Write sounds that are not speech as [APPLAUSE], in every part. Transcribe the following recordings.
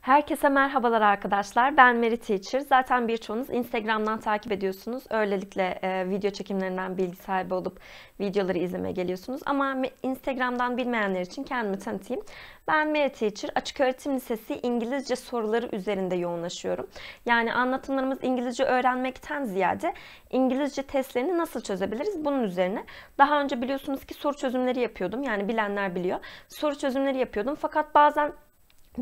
Herkese merhabalar arkadaşlar. Ben Mary Teacher. Zaten birçoğunuz Instagram'dan takip ediyorsunuz. Öylelikle e, video çekimlerinden bilgi sahibi olup videoları izlemeye geliyorsunuz. Ama Instagram'dan bilmeyenler için kendimi tanıtayım. Ben Mary Teacher. Açık Öğretim Lisesi İngilizce soruları üzerinde yoğunlaşıyorum. Yani anlatımlarımız İngilizce öğrenmekten ziyade İngilizce testlerini nasıl çözebiliriz bunun üzerine. Daha önce biliyorsunuz ki soru çözümleri yapıyordum. Yani bilenler biliyor. Soru çözümleri yapıyordum. Fakat bazen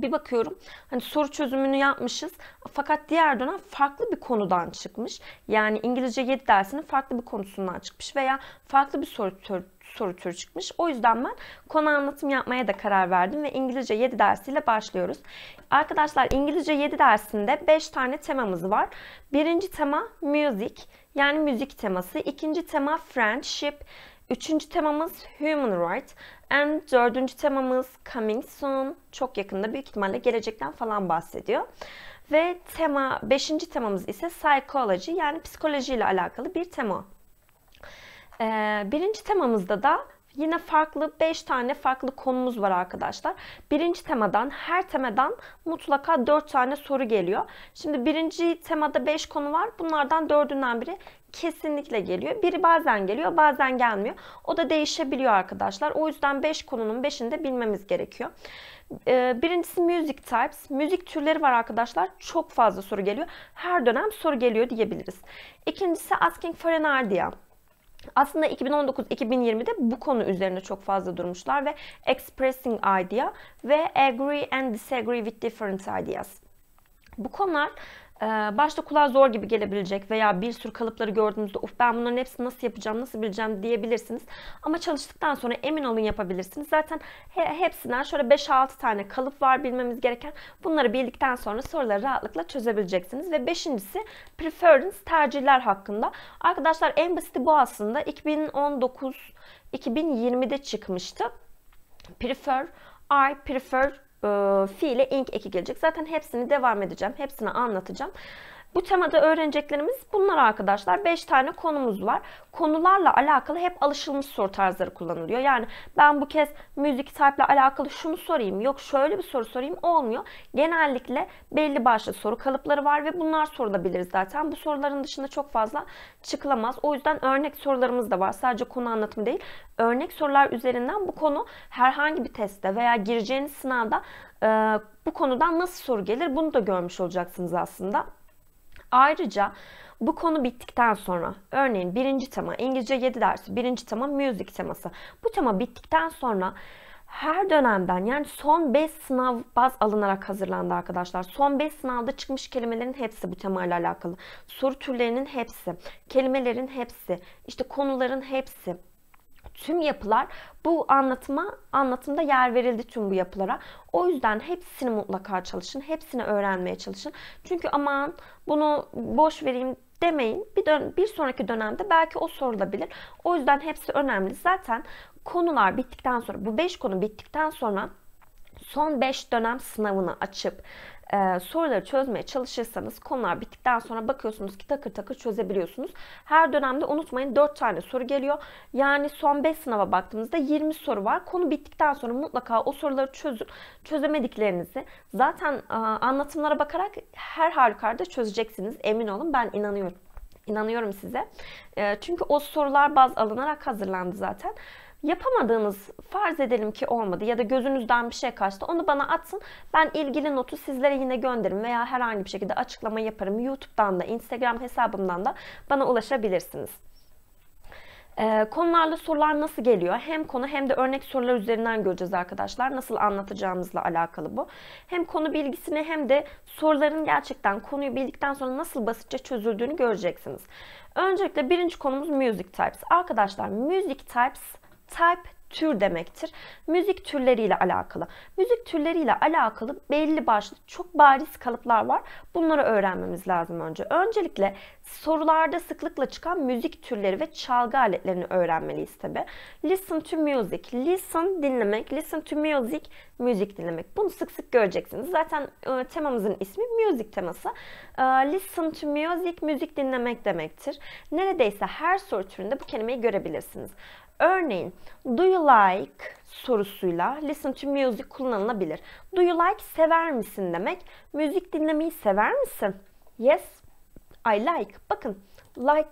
bir bakıyorum hani soru çözümünü yapmışız fakat diğer dönem farklı bir konudan çıkmış. Yani İngilizce 7 dersinin farklı bir konusundan çıkmış veya farklı bir soru türü, soru türü çıkmış. O yüzden ben konu anlatım yapmaya da karar verdim ve İngilizce 7 dersiyle başlıyoruz. Arkadaşlar İngilizce 7 dersinde 5 tane temamız var. Birinci tema music, yani müzik teması. ikinci tema friendship Üçüncü temamız Human Rights. And dördüncü temamız Coming Soon. Çok yakında büyük ihtimalle gelecekten falan bahsediyor. Ve tema, beşinci temamız ise Psychology yani psikoloji ile alakalı bir tema. Ee, birinci temamızda da Yine farklı 5 tane farklı konumuz var arkadaşlar. Birinci temadan her temadan mutlaka 4 tane soru geliyor. Şimdi birinci temada 5 konu var. Bunlardan 4'ünden biri kesinlikle geliyor. Biri bazen geliyor bazen gelmiyor. O da değişebiliyor arkadaşlar. O yüzden 5 beş konunun 5'ini de bilmemiz gerekiyor. Ee, birincisi music types. Müzik türleri var arkadaşlar. Çok fazla soru geliyor. Her dönem soru geliyor diyebiliriz. İkincisi asking for an idea. Aslında 2019-2020'de bu konu üzerine çok fazla durmuşlar ve Expressing Idea ve Agree and Disagree with Different Ideas. Bu konular ee, başta kulağa zor gibi gelebilecek veya bir sürü kalıpları gördüğünüzde of ben bunların hepsini nasıl yapacağım, nasıl bileceğim diyebilirsiniz. Ama çalıştıktan sonra emin olun yapabilirsiniz. Zaten hepsinden şöyle 5-6 tane kalıp var bilmemiz gereken. Bunları bildikten sonra soruları rahatlıkla çözebileceksiniz. Ve beşincisi preference tercihler hakkında. Arkadaşlar en basiti bu aslında. 2019 2020'de çıkmıştı. Prefer, I prefer e, ee, fiile ink eki gelecek. Zaten hepsini devam edeceğim. Hepsini anlatacağım. Bu temada öğreneceklerimiz bunlar arkadaşlar. 5 tane konumuz var. Konularla alakalı hep alışılmış soru tarzları kullanılıyor. Yani ben bu kez müzik type'la alakalı şunu sorayım, yok şöyle bir soru sorayım olmuyor. Genellikle belli başlı soru kalıpları var ve bunlar sorulabiliriz zaten. Bu soruların dışında çok fazla çıkılamaz. O yüzden örnek sorularımız da var. Sadece konu anlatımı değil. Örnek sorular üzerinden bu konu herhangi bir testte veya gireceğiniz sınavda e, bu konudan nasıl soru gelir bunu da görmüş olacaksınız aslında. Ayrıca bu konu bittikten sonra örneğin birinci tema İngilizce 7 dersi, birinci tema müzik teması. Bu tema bittikten sonra her dönemden yani son 5 sınav baz alınarak hazırlandı arkadaşlar. Son 5 sınavda çıkmış kelimelerin hepsi bu temayla alakalı. Soru türlerinin hepsi, kelimelerin hepsi, işte konuların hepsi tüm yapılar bu anlatıma anlatımda yer verildi tüm bu yapılara. O yüzden hepsini mutlaka çalışın. Hepsini öğrenmeye çalışın. Çünkü aman bunu boş vereyim demeyin. Bir, dön bir sonraki dönemde belki o sorulabilir. O yüzden hepsi önemli. Zaten konular bittikten sonra bu 5 konu bittikten sonra son 5 dönem sınavını açıp e, soruları çözmeye çalışırsanız konular bittikten sonra bakıyorsunuz ki takır takır çözebiliyorsunuz. Her dönemde unutmayın 4 tane soru geliyor. Yani son 5 sınava baktığımızda 20 soru var. Konu bittikten sonra mutlaka o soruları çözün. Çözemediklerinizi zaten e, anlatımlara bakarak her halükarda çözeceksiniz. Emin olun ben inanıyorum. İnanıyorum size. E, çünkü o sorular baz alınarak hazırlandı zaten yapamadığınız farz edelim ki olmadı ya da gözünüzden bir şey kaçtı onu bana atsın ben ilgili notu sizlere yine gönderirim veya herhangi bir şekilde açıklama yaparım YouTube'dan da Instagram hesabımdan da bana ulaşabilirsiniz. Ee, konularla sorular nasıl geliyor? Hem konu hem de örnek sorular üzerinden göreceğiz arkadaşlar. Nasıl anlatacağımızla alakalı bu. Hem konu bilgisini hem de soruların gerçekten konuyu bildikten sonra nasıl basitçe çözüldüğünü göreceksiniz. Öncelikle birinci konumuz Music Types. Arkadaşlar Music Types type tür demektir. Müzik türleriyle alakalı. Müzik türleriyle alakalı belli başlı çok bariz kalıplar var. Bunları öğrenmemiz lazım önce. Öncelikle sorularda sıklıkla çıkan müzik türleri ve çalgı aletlerini öğrenmeliyiz tabi. Listen to music. Listen dinlemek. Listen to music. Müzik dinlemek. Bunu sık sık göreceksiniz. Zaten e, temamızın ismi müzik teması. E, listen to music. Müzik dinlemek demektir. Neredeyse her soru türünde bu kelimeyi görebilirsiniz. Örneğin do you like sorusuyla listen to music kullanılabilir. Do you like sever misin demek. Müzik dinlemeyi sever misin? Yes, I like. Bakın like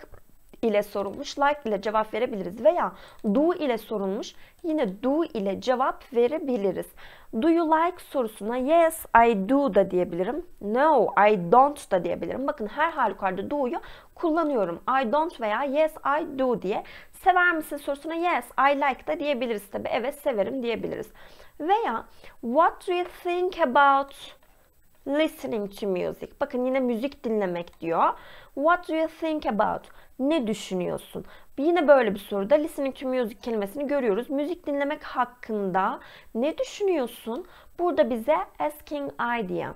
ile sorulmuş like ile cevap verebiliriz veya do ile sorulmuş yine do ile cevap verebiliriz. Do you like sorusuna yes I do da diyebilirim. No I don't da diyebilirim. Bakın her halükarda do'yu kullanıyorum. I don't veya yes I do diye. Sever misin sorusuna yes I like da diyebiliriz tabi. Evet severim diyebiliriz. Veya what do you think about listening to music. Bakın yine müzik dinlemek diyor. What do you think about? Ne düşünüyorsun? Yine böyle bir soruda listening to music kelimesini görüyoruz. Müzik dinlemek hakkında ne düşünüyorsun? Burada bize asking idea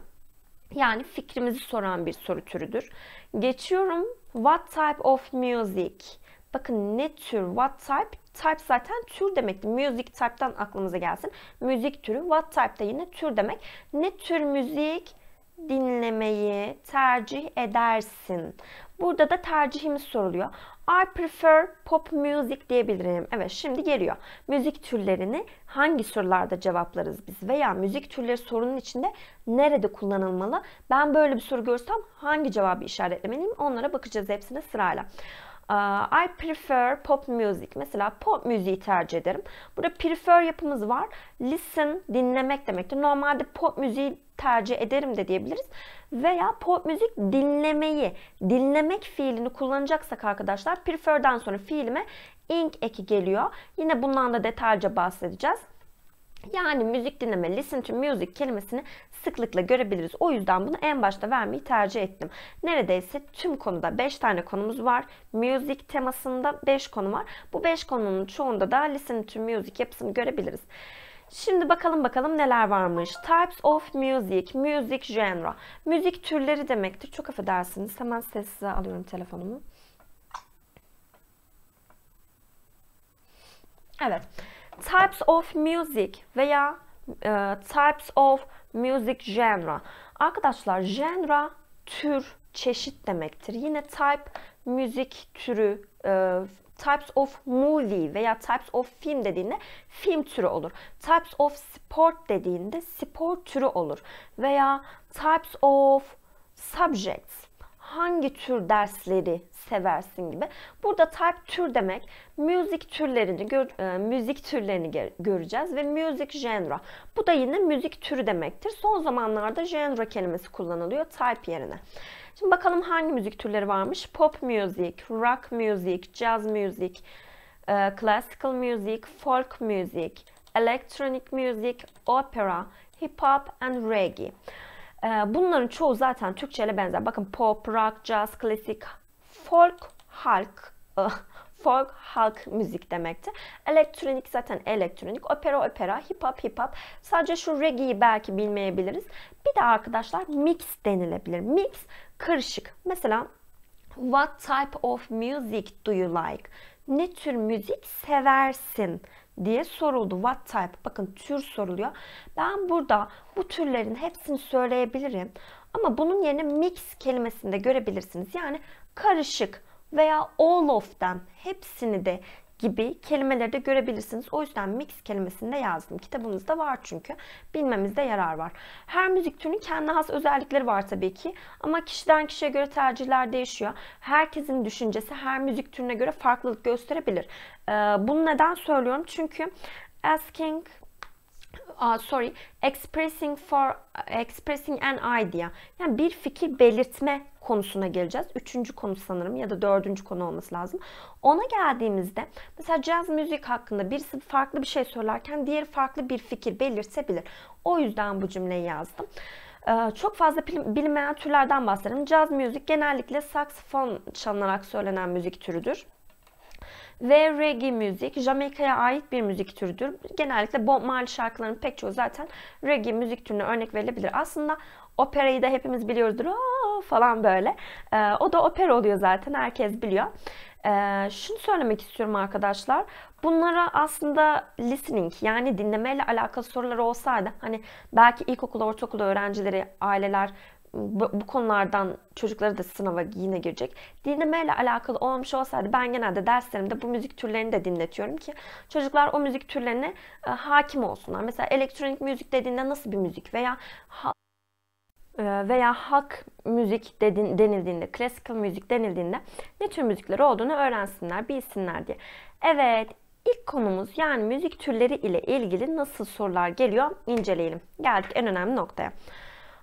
yani fikrimizi soran bir soru türüdür. Geçiyorum. What type of music? Bakın ne tür, what type? Type zaten tür demekti. Music type'dan aklımıza gelsin. Müzik türü, what type de yine tür demek. Ne tür müzik? dinlemeyi tercih edersin? Burada da tercihimiz soruluyor. I prefer pop music diyebilirim. Evet şimdi geliyor. Müzik türlerini hangi sorularda cevaplarız biz? Veya müzik türleri sorunun içinde nerede kullanılmalı? Ben böyle bir soru görsem hangi cevabı işaretlemeliyim? Onlara bakacağız hepsine sırayla. I prefer pop music. Mesela pop müziği tercih ederim. Burada prefer yapımız var. Listen dinlemek demektir. Normalde pop müziği tercih ederim de diyebiliriz. Veya pop müzik dinlemeyi, dinlemek fiilini kullanacaksak arkadaşlar preferdan sonra fiilime ing eki geliyor. Yine bundan da detaylıca bahsedeceğiz. Yani müzik dinleme, listen to music kelimesini sıklıkla görebiliriz. O yüzden bunu en başta vermeyi tercih ettim. Neredeyse tüm konuda 5 tane konumuz var. Müzik temasında 5 konu var. Bu 5 konunun çoğunda da listen to music yapısını görebiliriz. Şimdi bakalım bakalım neler varmış. Types of music, music genre. Müzik türleri demektir. Çok affedersiniz. Hemen sessize alıyorum telefonumu. Evet types of music veya e, types of music genre. Arkadaşlar genre tür, çeşit demektir. Yine type müzik türü, e, types of movie veya types of film dediğinde film türü olur. Types of sport dediğinde spor türü olur. Veya types of subjects hangi tür dersleri seversin gibi. Burada type tür demek müzik türlerini gör, e, müzik türlerini göreceğiz ve music genre. Bu da yine müzik türü demektir. Son zamanlarda genre kelimesi kullanılıyor type yerine. Şimdi bakalım hangi müzik türleri varmış? Pop müzik, rock müzik, jazz müzik, e, classical müzik, folk müzik, electronic müzik, opera, hip hop and reggae. Ee, bunların çoğu zaten Türkçe ile benzer. Bakın pop, rock, jazz, klasik, folk, halk, folk, halk müzik demekti. Elektronik zaten elektronik, opera opera, hip hop hip hop. Sadece şu reggae'yi belki bilmeyebiliriz. Bir de arkadaşlar mix denilebilir. Mix karışık. Mesela what type of music do you like? Ne tür müzik seversin? diye soruldu. What type? Bakın tür soruluyor. Ben burada bu türlerin hepsini söyleyebilirim. Ama bunun yerine mix kelimesinde görebilirsiniz. Yani karışık veya all of them hepsini de gibi kelimeleri de görebilirsiniz. O yüzden mix kelimesini de yazdım. Kitabımızda var çünkü. Bilmemizde yarar var. Her müzik türünün kendi has özellikleri var tabii ki. Ama kişiden kişiye göre tercihler değişiyor. Herkesin düşüncesi her müzik türüne göre farklılık gösterebilir. Ee, bunu neden söylüyorum? Çünkü asking uh, sorry, expressing for expressing an idea. Yani bir fikir belirtme konusuna geleceğiz. Üçüncü konu sanırım ya da dördüncü konu olması lazım. Ona geldiğimizde mesela caz müzik hakkında birisi farklı bir şey söylerken diğeri farklı bir fikir belirtebilir. O yüzden bu cümleyi yazdım. Ee, çok fazla bilinmeyen türlerden bahsedelim. Caz müzik genellikle saksafon çalınarak söylenen müzik türüdür ve reggae müzik Jamaika'ya ait bir müzik türüdür. Genellikle Bob Marley şarkılarının pek çoğu zaten reggae müzik türüne örnek verilebilir. Aslında Operayı da hepimiz biliyoruzdur falan böyle. E, o da opera oluyor zaten herkes biliyor. E, şunu söylemek istiyorum arkadaşlar. Bunlara aslında listening yani dinlemeyle alakalı sorular olsaydı hani belki ilkokul, ortaokul öğrencileri, aileler bu konulardan çocukları da sınava yine girecek. Dinlemeyle alakalı olmuş olsaydı ben genelde derslerimde bu müzik türlerini de dinletiyorum ki çocuklar o müzik türlerine e, hakim olsunlar. Mesela elektronik müzik dediğinde nasıl bir müzik veya ee, veya halk müzik denildiğinde, classical müzik denildiğinde ne tür müzikler olduğunu öğrensinler, bilsinler diye. Evet, ilk konumuz yani müzik türleri ile ilgili nasıl sorular geliyor inceleyelim. Geldik en önemli noktaya.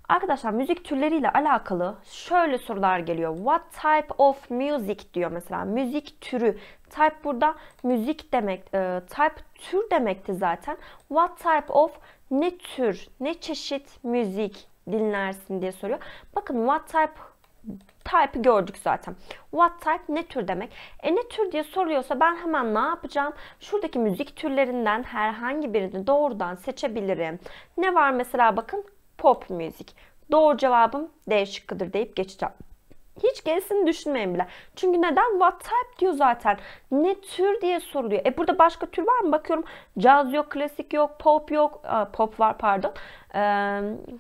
Arkadaşlar müzik türleri ile alakalı şöyle sorular geliyor. What type of music diyor mesela. Müzik türü. Type burada müzik demek. E, type tür demekti zaten. What type of ne tür, ne çeşit müzik dinlersin diye soruyor. Bakın what type type'ı gördük zaten. What type ne tür demek? E ne tür diye soruyorsa ben hemen ne yapacağım? Şuradaki müzik türlerinden herhangi birini doğrudan seçebilirim. Ne var mesela bakın pop müzik. Doğru cevabım D şıkkıdır deyip geçeceğim. Hiç gerisini düşünmeyin bile. Çünkü neden? What type diyor zaten. Ne tür diye soruluyor. E burada başka tür var mı? Bakıyorum caz yok, klasik yok, pop yok. pop var pardon.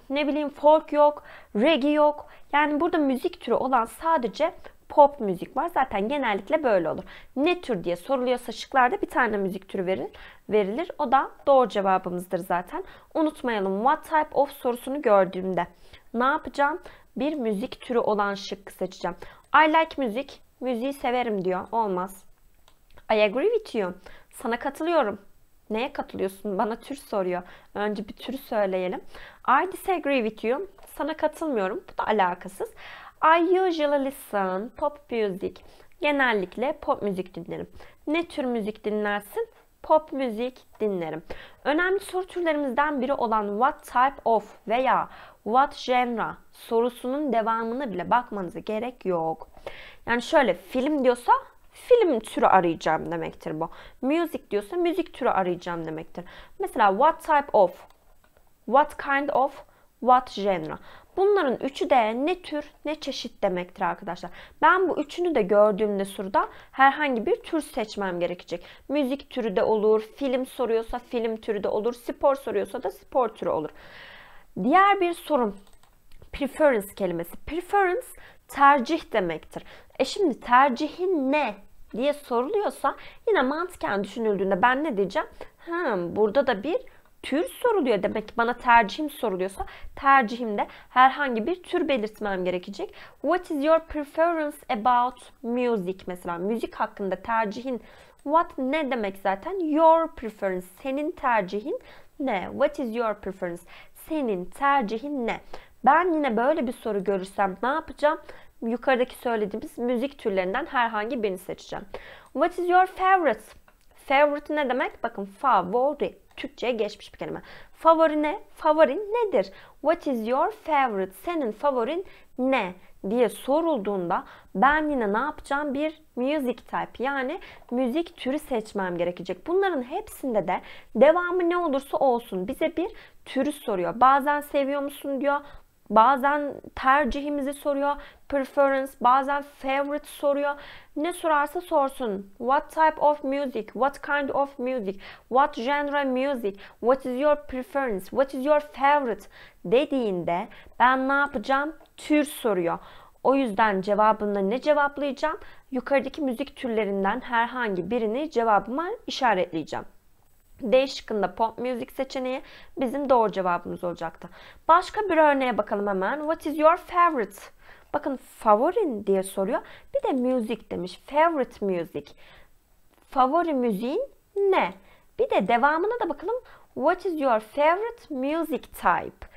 ne bileyim folk yok, reggae yok. Yani burada müzik türü olan sadece pop müzik var. Zaten genellikle böyle olur. Ne tür diye soruluyorsa şıklarda bir tane müzik türü verir, verilir. O da doğru cevabımızdır zaten. Unutmayalım what type of sorusunu gördüğümde ne yapacağım? bir müzik türü olan şıkkı seçeceğim. I like music. Müziği severim diyor. Olmaz. I agree with you. Sana katılıyorum. Neye katılıyorsun? Bana tür soruyor. Önce bir türü söyleyelim. I disagree with you. Sana katılmıyorum. Bu da alakasız. I usually listen pop music. Genellikle pop müzik dinlerim. Ne tür müzik dinlersin? Pop müzik dinlerim. Önemli soru türlerimizden biri olan what type of veya what genre sorusunun devamını bile bakmanıza gerek yok. Yani şöyle film diyorsa film türü arayacağım demektir bu. Music diyorsa müzik türü arayacağım demektir. Mesela what type of, what kind of, what genre. Bunların üçü de ne tür ne çeşit demektir arkadaşlar. Ben bu üçünü de gördüğümde soruda herhangi bir tür seçmem gerekecek. Müzik türü de olur, film soruyorsa film türü de olur, spor soruyorsa da spor türü olur. Diğer bir sorum. Preference kelimesi. Preference tercih demektir. E şimdi tercihin ne diye soruluyorsa yine mantıken düşünüldüğünde ben ne diyeceğim? Hmm, burada da bir tür soruluyor. Demek ki bana tercihim soruluyorsa tercihimde herhangi bir tür belirtmem gerekecek. What is your preference about music? Mesela müzik hakkında tercihin what ne demek zaten? Your preference, senin tercihin ne? What is your preference? senin tercihin ne? Ben yine böyle bir soru görürsem ne yapacağım? Yukarıdaki söylediğimiz müzik türlerinden herhangi birini seçeceğim. What is your favorite? Favorite ne demek? Bakın favori. Türkçe'ye geçmiş bir kelime. Favori ne? Favorin nedir? What is your favorite? Senin favorin ne? diye sorulduğunda ben yine ne yapacağım? Bir music type yani müzik türü seçmem gerekecek. Bunların hepsinde de devamı ne olursa olsun bize bir türü soruyor. Bazen seviyor musun diyor. Bazen tercihimizi soruyor. Preference, bazen favorite soruyor. Ne sorarsa sorsun. What type of music? What kind of music? What genre music? What is your preference? What is your favorite? dediğinde ben ne yapacağım? Tür soruyor. O yüzden cevabında ne cevaplayacağım? Yukarıdaki müzik türlerinden herhangi birini cevabıma işaretleyeceğim. D şıkkında pop müzik seçeneği bizim doğru cevabımız olacaktı. Başka bir örneğe bakalım hemen. What is your favorite? Bakın favorin diye soruyor. Bir de music demiş. Favorite music. Favori müziğin ne? Bir de devamına da bakalım. What is your favorite music type?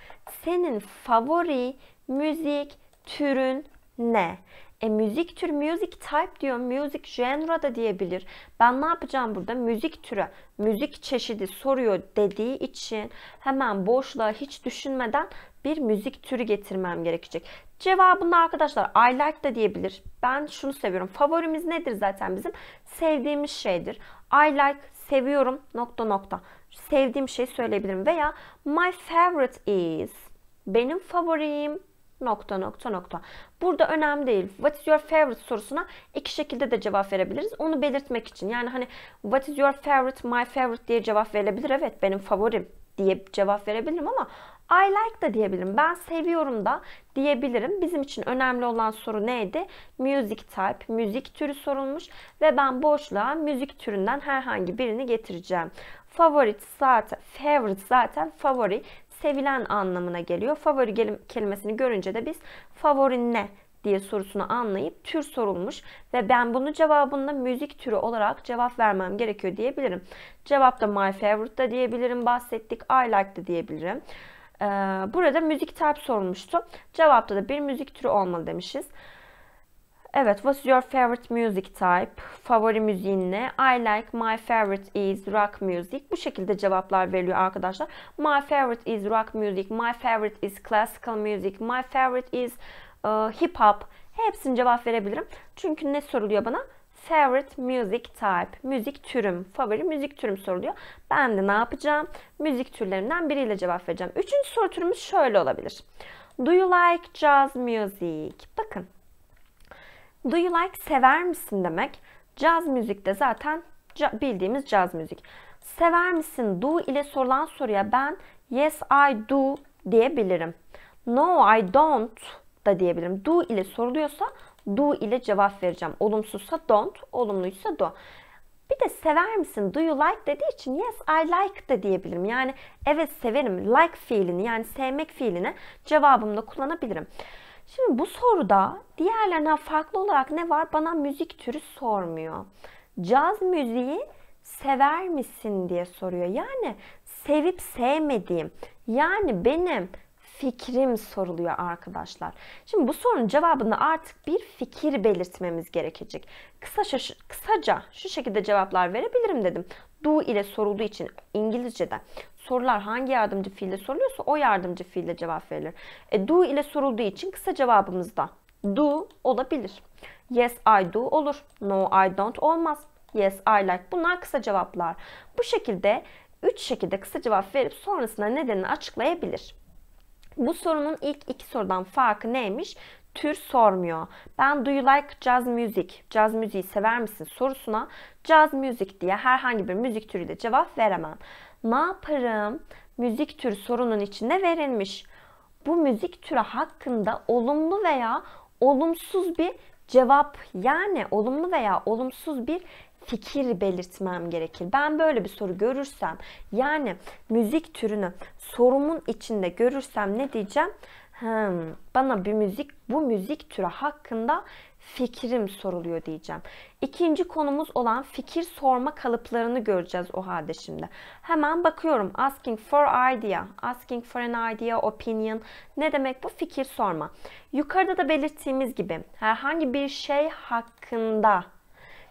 Senin favori müzik türün ne? E müzik tür music type diyor. Music genre da diyebilir. Ben ne yapacağım burada? Müzik türü, müzik çeşidi soruyor dediği için hemen boşluğa hiç düşünmeden bir müzik türü getirmem gerekecek. Cevabını arkadaşlar I like da diyebilir. Ben şunu seviyorum. Favorimiz nedir zaten bizim? Sevdiğimiz şeydir. I like seviyorum nokta nokta. Sevdiğim şey söyleyebilirim veya my favorite is benim favorim nokta nokta nokta. Burada önemli değil. What is your favorite sorusuna iki şekilde de cevap verebiliriz. Onu belirtmek için. Yani hani what is your favorite, my favorite diye cevap verebilir. Evet benim favorim diye cevap verebilirim ama I like da diyebilirim. Ben seviyorum da diyebilirim. Bizim için önemli olan soru neydi? Music type, müzik türü sorulmuş ve ben boşluğa müzik türünden herhangi birini getireceğim. Favorite zaten, favorite zaten favori sevilen anlamına geliyor. Favori kelimesini görünce de biz favorin ne diye sorusunu anlayıp tür sorulmuş ve ben bunu cevabında müzik türü olarak cevap vermem gerekiyor diyebilirim. Cevapta my favorite da diyebilirim, bahsettik I like da diyebilirim. Ee, burada müzik type sorulmuştu. Cevapta da bir müzik türü olmalı demişiz. Evet, what's your favorite music type? Favori müziğin ne? I like my favorite is rock music. Bu şekilde cevaplar veriliyor arkadaşlar. My favorite is rock music, my favorite is classical music, my favorite is uh, hip hop. Hepsini cevap verebilirim. Çünkü ne soruluyor bana? Favorite music type, müzik türüm, favori müzik türüm soruluyor. Ben de ne yapacağım? Müzik türlerimden biriyle cevap vereceğim. Üçüncü soru türümüz şöyle olabilir. Do you like jazz music? Bakın Do you like sever misin demek. Caz müzikte zaten bildiğimiz caz müzik. Sever misin do ile sorulan soruya ben yes I do diyebilirim. No I don't da diyebilirim. Do ile soruluyorsa do ile cevap vereceğim. Olumsuzsa don't, olumluysa do. Bir de sever misin? Do you like dediği için yes I like de diyebilirim. Yani evet severim. Like fiilini yani sevmek fiilini cevabımda kullanabilirim. Şimdi bu soruda diğerlerinden farklı olarak ne var? Bana müzik türü sormuyor. Caz müziği sever misin diye soruyor. Yani sevip sevmediğim, yani benim fikrim soruluyor arkadaşlar. Şimdi bu sorunun cevabını artık bir fikir belirtmemiz gerekecek. Kısaca, kısaca şu şekilde cevaplar verebilirim dedim. Do ile sorulduğu için İngilizce'de sorular hangi yardımcı fiille soruluyorsa o yardımcı fiille cevap verilir. E, do ile sorulduğu için kısa cevabımız da do olabilir. Yes I do olur. No I don't olmaz. Yes I like. Bunlar kısa cevaplar. Bu şekilde 3 şekilde kısa cevap verip sonrasında nedenini açıklayabilir. Bu sorunun ilk iki sorudan farkı neymiş? Tür sormuyor. Ben do you like jazz music, jazz müziği sever misin sorusuna jazz music diye herhangi bir müzik türüyle cevap veremem ne yaparım? Müzik türü sorunun içinde verilmiş. Bu müzik türü hakkında olumlu veya olumsuz bir cevap yani olumlu veya olumsuz bir fikir belirtmem gerekir. Ben böyle bir soru görürsem yani müzik türünü sorumun içinde görürsem ne diyeceğim? hmm, bana bir müzik, bu müzik türü hakkında fikrim soruluyor diyeceğim. İkinci konumuz olan fikir sorma kalıplarını göreceğiz o halde şimdi. Hemen bakıyorum. Asking for idea, asking for an idea, opinion. Ne demek bu? Fikir sorma. Yukarıda da belirttiğimiz gibi herhangi bir şey hakkında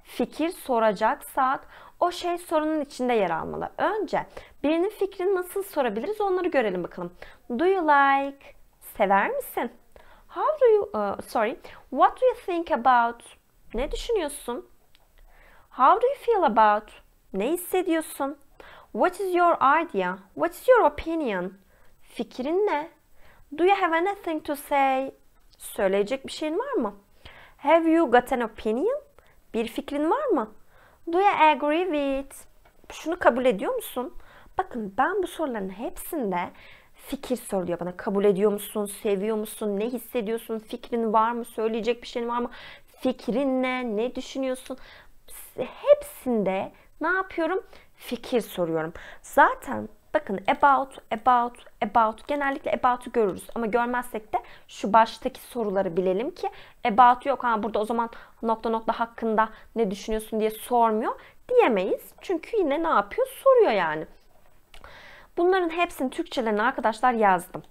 fikir soracaksak o şey sorunun içinde yer almalı. Önce birinin fikrini nasıl sorabiliriz onları görelim bakalım. Do you like Sever misin? How do you uh, sorry, what do you think about? Ne düşünüyorsun? How do you feel about? Ne hissediyorsun? What is your idea? What is your opinion? Fikrin ne? Do you have anything to say? Söyleyecek bir şeyin var mı? Have you got an opinion? Bir fikrin var mı? Do you agree with? Şunu kabul ediyor musun? Bakın ben bu soruların hepsinde fikir soruluyor bana. Kabul ediyor musun? Seviyor musun? Ne hissediyorsun? Fikrin var mı? Söyleyecek bir şeyin var mı? Fikrin ne? Ne düşünüyorsun? Hepsinde ne yapıyorum? Fikir soruyorum. Zaten bakın about, about, about genellikle about'u görürüz ama görmezsek de şu baştaki soruları bilelim ki about yok ha burada o zaman nokta nokta hakkında ne düşünüyorsun diye sormuyor diyemeyiz. Çünkü yine ne yapıyor? Soruyor yani. Bunların hepsini Türkçelerini arkadaşlar yazdım.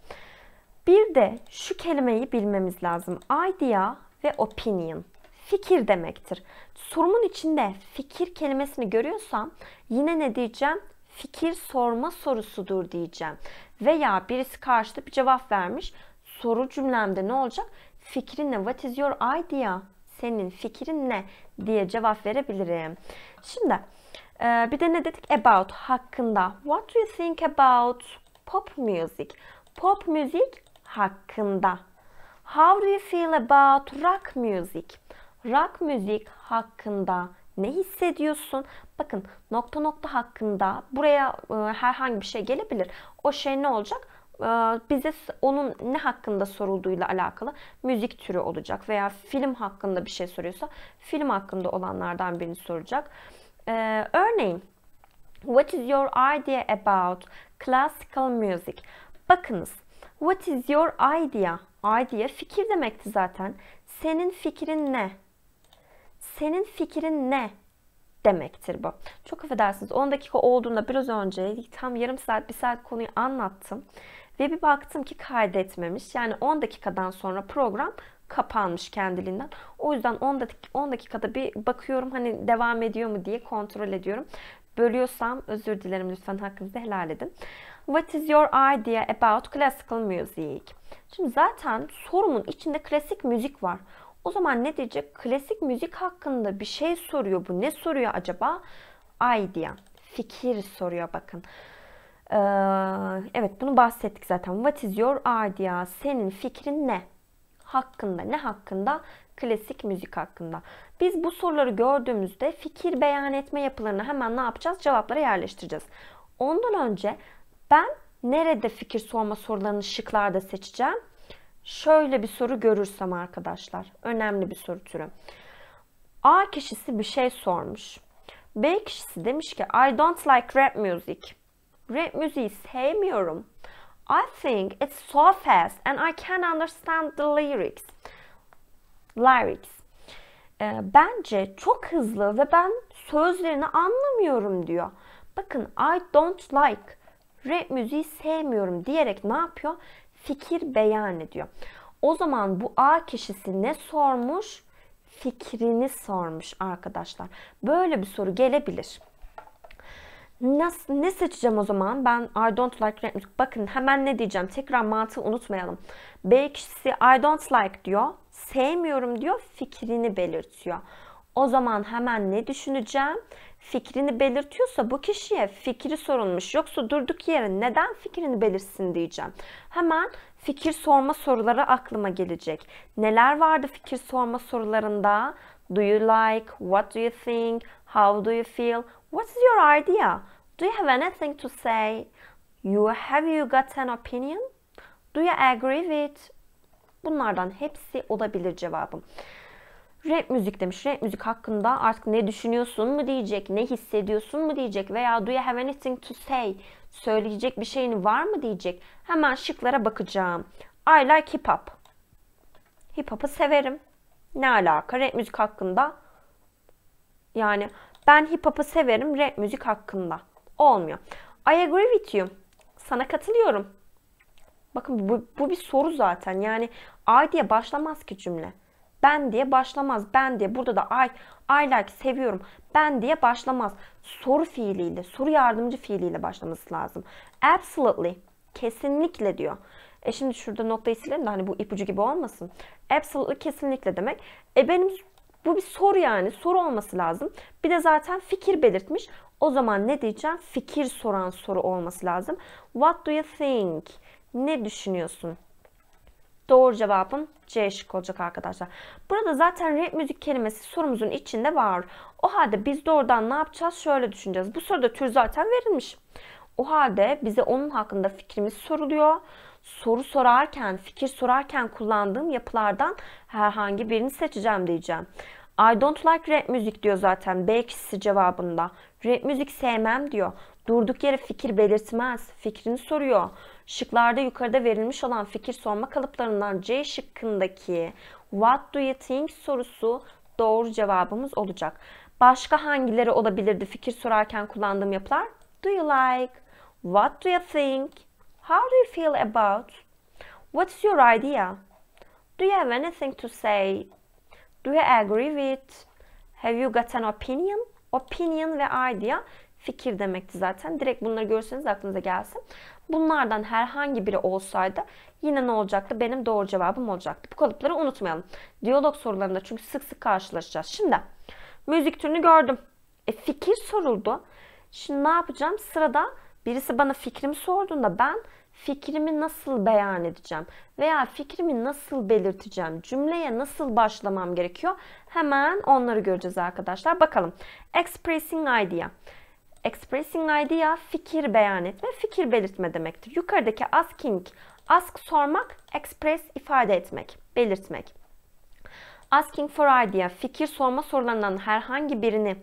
Bir de şu kelimeyi bilmemiz lazım. Idea ve opinion. Fikir demektir. Sorumun içinde fikir kelimesini görüyorsam yine ne diyeceğim? Fikir sorma sorusudur diyeceğim. Veya birisi karşıda bir cevap vermiş. Soru cümlemde ne olacak? Fikrin ne? What is your idea? Senin fikrin ne? diye cevap verebilirim. Şimdi ee, bir de ne dedik? About hakkında. What do you think about pop music? Pop müzik hakkında. How do you feel about rock music? Rock müzik hakkında ne hissediyorsun? Bakın nokta nokta hakkında buraya e, herhangi bir şey gelebilir. O şey ne olacak? E, bize onun ne hakkında sorulduğuyla alakalı müzik türü olacak veya film hakkında bir şey soruyorsa film hakkında olanlardan birini soracak ee, örneğin What is your idea about classical music? Bakınız. What is your idea? Idea fikir demekti zaten. Senin fikrin ne? Senin fikrin ne? demektir bu. Çok affedersiniz 10 dakika olduğunda biraz önce tam yarım saat bir saat konuyu anlattım. Ve bir baktım ki kaydetmemiş. Yani 10 dakikadan sonra program kapanmış kendiliğinden. O yüzden 10, dakika 10 dakikada bir bakıyorum hani devam ediyor mu diye kontrol ediyorum. Bölüyorsam özür dilerim lütfen hakkınızı helal edin. What is your idea about classical music? Şimdi zaten sorumun içinde klasik müzik var. O zaman ne diyecek? Klasik müzik hakkında bir şey soruyor bu. Ne soruyor acaba? Idea. Fikir soruyor bakın. Ee, evet bunu bahsettik zaten. What is your idea? Senin fikrin ne? hakkında. Ne hakkında? Klasik müzik hakkında. Biz bu soruları gördüğümüzde fikir beyan etme yapılarını hemen ne yapacağız? Cevaplara yerleştireceğiz. Ondan önce ben nerede fikir sorma sorularını şıklarda seçeceğim? Şöyle bir soru görürsem arkadaşlar. Önemli bir soru türü. A kişisi bir şey sormuş. B kişisi demiş ki I don't like rap music. Rap müziği sevmiyorum. I think it's so fast and I can understand the lyrics. Lyrics. E, bence çok hızlı ve ben sözlerini anlamıyorum diyor. Bakın I don't like rap müziği sevmiyorum diyerek ne yapıyor? Fikir beyan ediyor. O zaman bu A kişisi ne sormuş? Fikrini sormuş arkadaşlar. Böyle bir soru gelebilir. Nasıl, ne seçeceğim o zaman? Ben I don't like red music. Bakın hemen ne diyeceğim? Tekrar mantığı unutmayalım. B kişisi I don't like diyor. Sevmiyorum diyor. Fikrini belirtiyor. O zaman hemen ne düşüneceğim? Fikrini belirtiyorsa bu kişiye fikri sorulmuş. Yoksa durduk yere neden fikrini belirsin diyeceğim. Hemen fikir sorma soruları aklıma gelecek. Neler vardı fikir sorma sorularında? Do you like? What do you think? How do you feel? What's your idea? Do you have anything to say? You have you got an opinion? Do you agree with? Bunlardan hepsi olabilir cevabım. Rap müzik demiş. Rap müzik hakkında artık ne düşünüyorsun mu diyecek, ne hissediyorsun mu diyecek veya do you have anything to say? Söyleyecek bir şeyin var mı diyecek. Hemen şıklara bakacağım. I like hip hop. Hip hop'ı severim. Ne alaka? Rap müzik hakkında yani ben hip hop'u severim rap müzik hakkında. Olmuyor. I agree with you. Sana katılıyorum. Bakın bu, bu bir soru zaten. Yani I diye başlamaz ki cümle. Ben diye başlamaz. Ben diye burada da I, I like seviyorum. Ben diye başlamaz. Soru fiiliyle, soru yardımcı fiiliyle başlaması lazım. Absolutely. Kesinlikle diyor. E şimdi şurada noktayı silelim de hani bu ipucu gibi olmasın. Absolutely kesinlikle demek. E benim bu bir soru yani. Soru olması lazım. Bir de zaten fikir belirtmiş. O zaman ne diyeceğim? Fikir soran soru olması lazım. What do you think? Ne düşünüyorsun? Doğru cevabın C şık olacak arkadaşlar. Burada zaten rap müzik kelimesi sorumuzun içinde var. O halde biz doğrudan ne yapacağız? Şöyle düşüneceğiz. Bu soruda tür zaten verilmiş. O halde bize onun hakkında fikrimiz soruluyor soru sorarken, fikir sorarken kullandığım yapılardan herhangi birini seçeceğim diyeceğim. I don't like rap müzik diyor zaten B kişisi cevabında. Rap müzik sevmem diyor. Durduk yere fikir belirtmez. Fikrini soruyor. Şıklarda yukarıda verilmiş olan fikir sorma kalıplarından C şıkkındaki what do you think sorusu doğru cevabımız olacak. Başka hangileri olabilirdi fikir sorarken kullandığım yapılar? Do you like? What do you think? How do you feel about? What's your idea? Do you have anything to say? Do you agree with? Have you got an opinion? Opinion ve idea fikir demekti zaten. Direkt bunları görseniz aklınıza gelsin. Bunlardan herhangi biri olsaydı yine ne olacaktı? Benim doğru cevabım olacaktı. Bu kalıpları unutmayalım. Diyalog sorularında çünkü sık sık karşılaşacağız. Şimdi müzik türünü gördüm. E, fikir soruldu. Şimdi ne yapacağım? Sırada birisi bana fikrimi sorduğunda ben fikrimi nasıl beyan edeceğim veya fikrimi nasıl belirteceğim, cümleye nasıl başlamam gerekiyor hemen onları göreceğiz arkadaşlar. Bakalım expressing idea. Expressing idea fikir beyan etme, fikir belirtme demektir. Yukarıdaki asking, ask sormak, express ifade etmek, belirtmek. Asking for idea, fikir sorma sorularından herhangi birini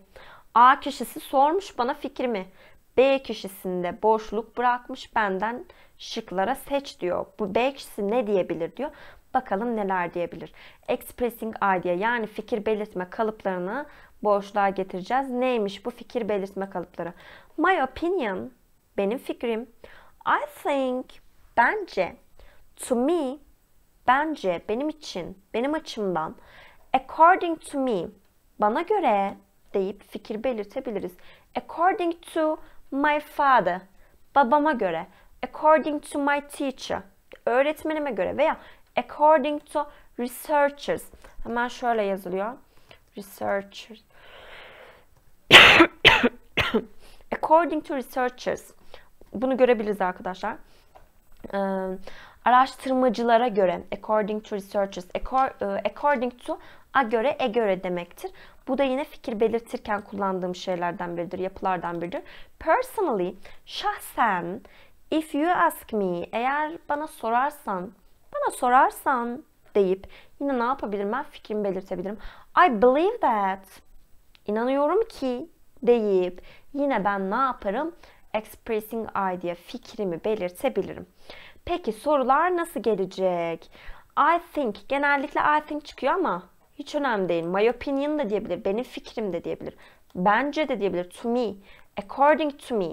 A kişisi sormuş bana fikrimi. B kişisinde boşluk bırakmış benden şıklara seç diyor. Bu B kişisi ne diyebilir diyor. Bakalım neler diyebilir. Expressing idea yani fikir belirtme kalıplarını boşluğa getireceğiz. Neymiş bu fikir belirtme kalıpları? My opinion, benim fikrim. I think, bence. To me, bence, benim için, benim açımdan. According to me, bana göre deyip fikir belirtebiliriz. According to my father, babama göre according to my teacher öğretmenime göre veya according to researchers hemen şöyle yazılıyor researchers [COUGHS] according to researchers bunu görebiliriz arkadaşlar araştırmacılara göre according to researchers according to a göre e göre demektir bu da yine fikir belirtirken kullandığım şeylerden biridir yapılardan biridir personally şahsen If you ask me, eğer bana sorarsan, bana sorarsan deyip yine ne yapabilirim ben fikrimi belirtebilirim. I believe that, inanıyorum ki deyip yine ben ne yaparım? Expressing idea, fikrimi belirtebilirim. Peki sorular nasıl gelecek? I think, genellikle I think çıkıyor ama hiç önemli değil. My opinion da diyebilir, benim fikrim de diyebilir. Bence de diyebilir. To me, according to me,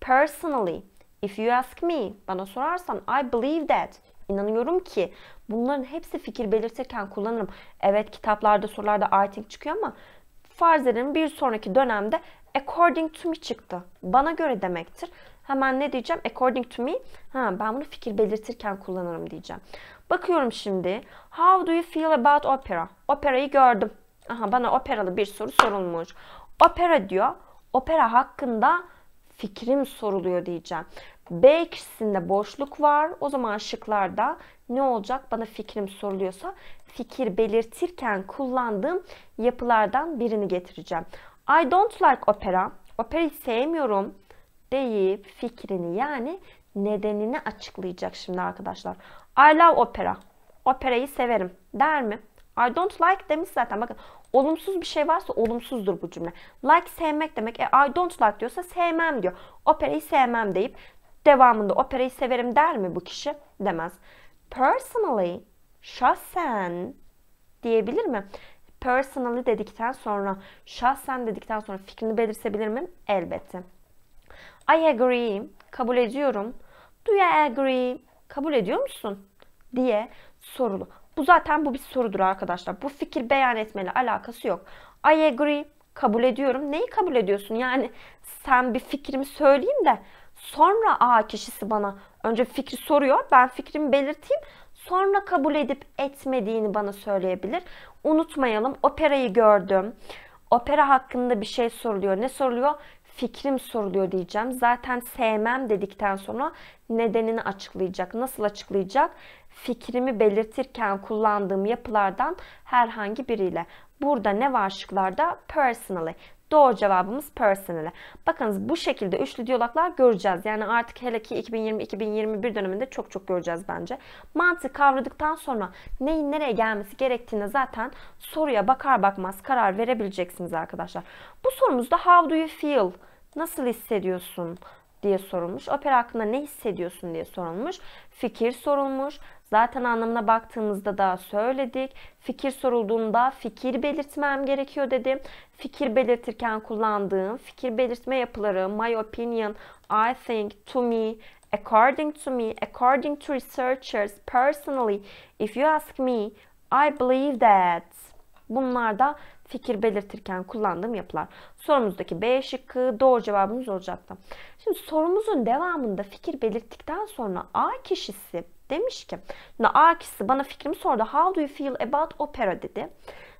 personally, If you ask me, bana sorarsan I believe that. İnanıyorum ki bunların hepsi fikir belirtirken kullanırım. Evet kitaplarda sorularda I think çıkıyor ama farz edelim bir sonraki dönemde according to me çıktı. Bana göre demektir. Hemen ne diyeceğim? According to me. Ha, ben bunu fikir belirtirken kullanırım diyeceğim. Bakıyorum şimdi. How do you feel about opera? Operayı gördüm. Aha bana operalı bir soru sorulmuş. Opera diyor. Opera hakkında fikrim soruluyor diyeceğim. B ikisinde boşluk var. O zaman şıklarda ne olacak? Bana fikrim soruluyorsa fikir belirtirken kullandığım yapılardan birini getireceğim. I don't like opera. Operayı sevmiyorum deyip fikrini yani nedenini açıklayacak şimdi arkadaşlar. I love opera. Operayı severim der mi? I don't like demiş zaten. Bakın olumsuz bir şey varsa olumsuzdur bu cümle. Like sevmek demek. E, I don't like diyorsa sevmem diyor. Operayı sevmem deyip Devamında operayı severim der mi bu kişi? Demez. Personally, şahsen diyebilir mi? Personally dedikten sonra, şahsen dedikten sonra fikrini belirtebilir mi? Elbette. I agree, kabul ediyorum. Do you agree, kabul ediyor musun? diye sorulu. Bu zaten bu bir sorudur arkadaşlar. Bu fikir beyan etmeli alakası yok. I agree, kabul ediyorum. Neyi kabul ediyorsun? Yani sen bir fikrimi söyleyeyim de Sonra A kişisi bana önce fikri soruyor. Ben fikrimi belirteyim. Sonra kabul edip etmediğini bana söyleyebilir. Unutmayalım operayı gördüm. Opera hakkında bir şey soruluyor. Ne soruluyor? Fikrim soruluyor diyeceğim. Zaten sevmem dedikten sonra nedenini açıklayacak. Nasıl açıklayacak? Fikrimi belirtirken kullandığım yapılardan herhangi biriyle. Burada ne var şıklarda? Personally. Doğru cevabımız personal. Bakınız bu şekilde üçlü diyaloglar göreceğiz. Yani artık hele ki 2020-2021 döneminde çok çok göreceğiz bence. mantık kavradıktan sonra neyin nereye gelmesi gerektiğine zaten soruya bakar bakmaz karar verebileceksiniz arkadaşlar. Bu sorumuzda how do you feel? Nasıl hissediyorsun? diye sorulmuş. Opera hakkında ne hissediyorsun diye sorulmuş. Fikir sorulmuş. Zaten anlamına baktığımızda da söyledik. Fikir sorulduğunda fikir belirtmem gerekiyor dedim. Fikir belirtirken kullandığım fikir belirtme yapıları my opinion, I think, to me, according to me, according to researchers, personally, if you ask me, I believe that. Bunlar da fikir belirtirken kullandığım yapılar. Sorumuzdaki B şıkkı doğru cevabımız olacaktı. Şimdi sorumuzun devamında fikir belirttikten sonra A kişisi Demiş ki, Naakisi bana fikrimi sordu. How do you feel about opera dedi.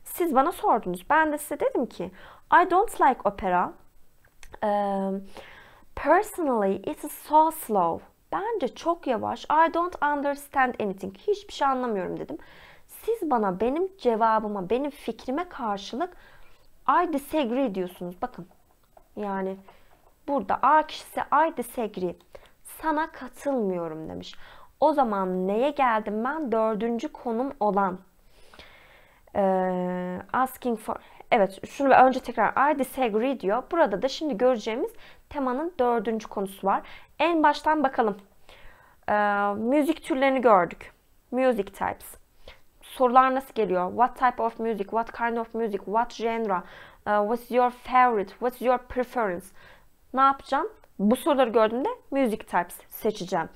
Siz bana sordunuz. Ben de size dedim ki, I don't like opera. Um, personally, it is so slow. Bence çok yavaş. I don't understand anything. Hiçbir şey anlamıyorum dedim. Siz bana benim cevabıma, benim fikrime karşılık I disagree diyorsunuz. Bakın. Yani burada A kişisi I disagree. Sana katılmıyorum demiş. O zaman neye geldim ben? Dördüncü konum olan e, asking for Evet şunu ve önce tekrar I disagree diyor. Burada da şimdi göreceğimiz temanın dördüncü konusu var. En baştan bakalım. E, müzik türlerini gördük. Music types. Sorular nasıl geliyor? What type of music? What kind of music? What genre? Uh, what's your favorite? What's your preference? Ne yapacağım? Bu soruları gördüğümde music types seçeceğim.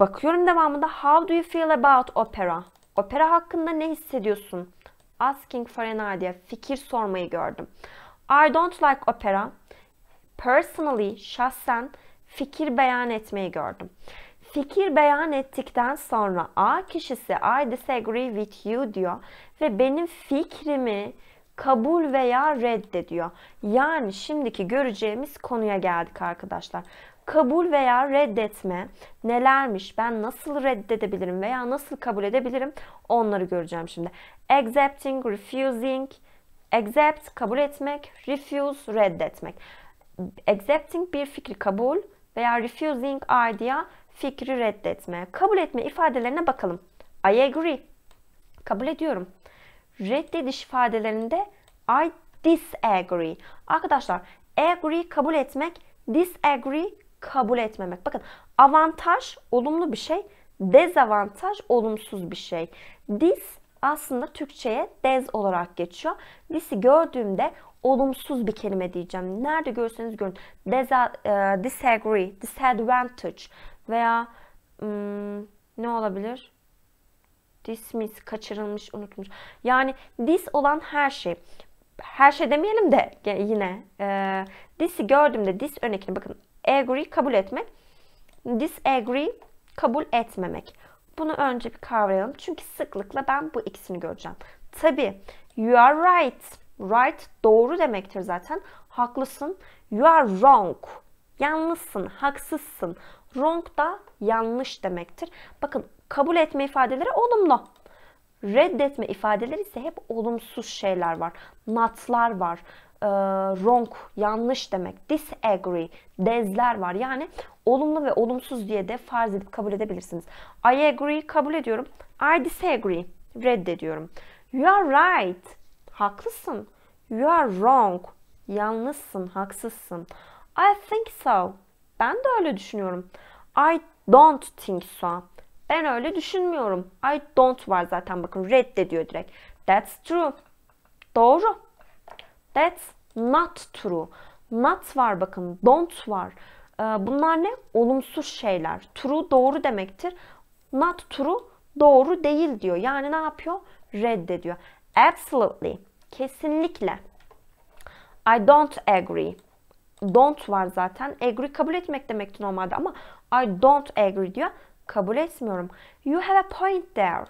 Bakıyorum devamında how do you feel about opera? Opera hakkında ne hissediyorsun? Asking for an idea. Fikir sormayı gördüm. I don't like opera. Personally, şahsen fikir beyan etmeyi gördüm. Fikir beyan ettikten sonra A kişisi I disagree with you diyor ve benim fikrimi kabul veya reddediyor. Yani şimdiki göreceğimiz konuya geldik arkadaşlar kabul veya reddetme nelermiş, ben nasıl reddedebilirim veya nasıl kabul edebilirim onları göreceğim şimdi. Accepting, refusing, accept kabul etmek, refuse reddetmek. Accepting bir fikri kabul veya refusing idea fikri reddetme. Kabul etme ifadelerine bakalım. I agree. Kabul ediyorum. Reddediş ifadelerinde I disagree. Arkadaşlar agree kabul etmek, disagree kabul etmemek. Bakın avantaj olumlu bir şey, dezavantaj olumsuz bir şey. Dis aslında Türkçe'ye dez olarak geçiyor. Dis'i gördüğümde olumsuz bir kelime diyeceğim. Nerede görürseniz görün. Deza, e, disagree, disadvantage veya hmm, ne olabilir? Dismiss, kaçırılmış, unutmuş. Yani dis olan her şey. Her şey demeyelim de yine. E, dis'i gördüğümde dis örnekini bakın Agree kabul etmek. Disagree kabul etmemek. Bunu önce bir kavrayalım. Çünkü sıklıkla ben bu ikisini göreceğim. Tabi you are right. Right doğru demektir zaten. Haklısın. You are wrong. Yanlışsın, haksızsın. Wrong da yanlış demektir. Bakın kabul etme ifadeleri olumlu. Reddetme ifadeleri ise hep olumsuz şeyler var. Notlar var. E, wrong, yanlış demek. Disagree, dezler var. Yani olumlu ve olumsuz diye de farz edip kabul edebilirsiniz. I agree kabul ediyorum. I disagree reddediyorum. You are right. Haklısın. You are wrong. Yanlışsın, haksızsın. I think so. Ben de öyle düşünüyorum. I don't think so. Ben öyle düşünmüyorum. I don't var zaten bakın reddediyor direkt. That's true. Doğru. That's not true. Not var bakın. Don't var. Ee, bunlar ne? Olumsuz şeyler. True doğru demektir. Not true doğru değil diyor. Yani ne yapıyor? Reddediyor. Absolutely. Kesinlikle. I don't agree. Don't var zaten. Agree kabul etmek demekti normalde ama I don't agree diyor. Kabul etmiyorum. You have a point there.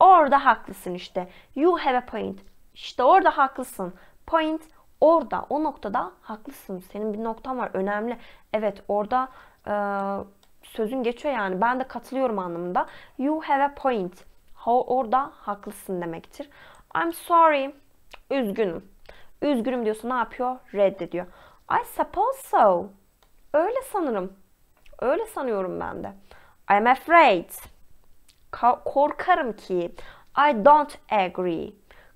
Orada haklısın işte. You have a point. İşte orada haklısın point orada o noktada haklısın. Senin bir noktan var önemli. Evet orada e, sözün geçiyor yani. Ben de katılıyorum anlamında. You have a point. Ha, orada haklısın demektir. I'm sorry. Üzgünüm. Üzgünüm diyorsa ne yapıyor? Reddediyor. I suppose so. Öyle sanırım. Öyle sanıyorum ben de. I'm afraid. Ka korkarım ki. I don't agree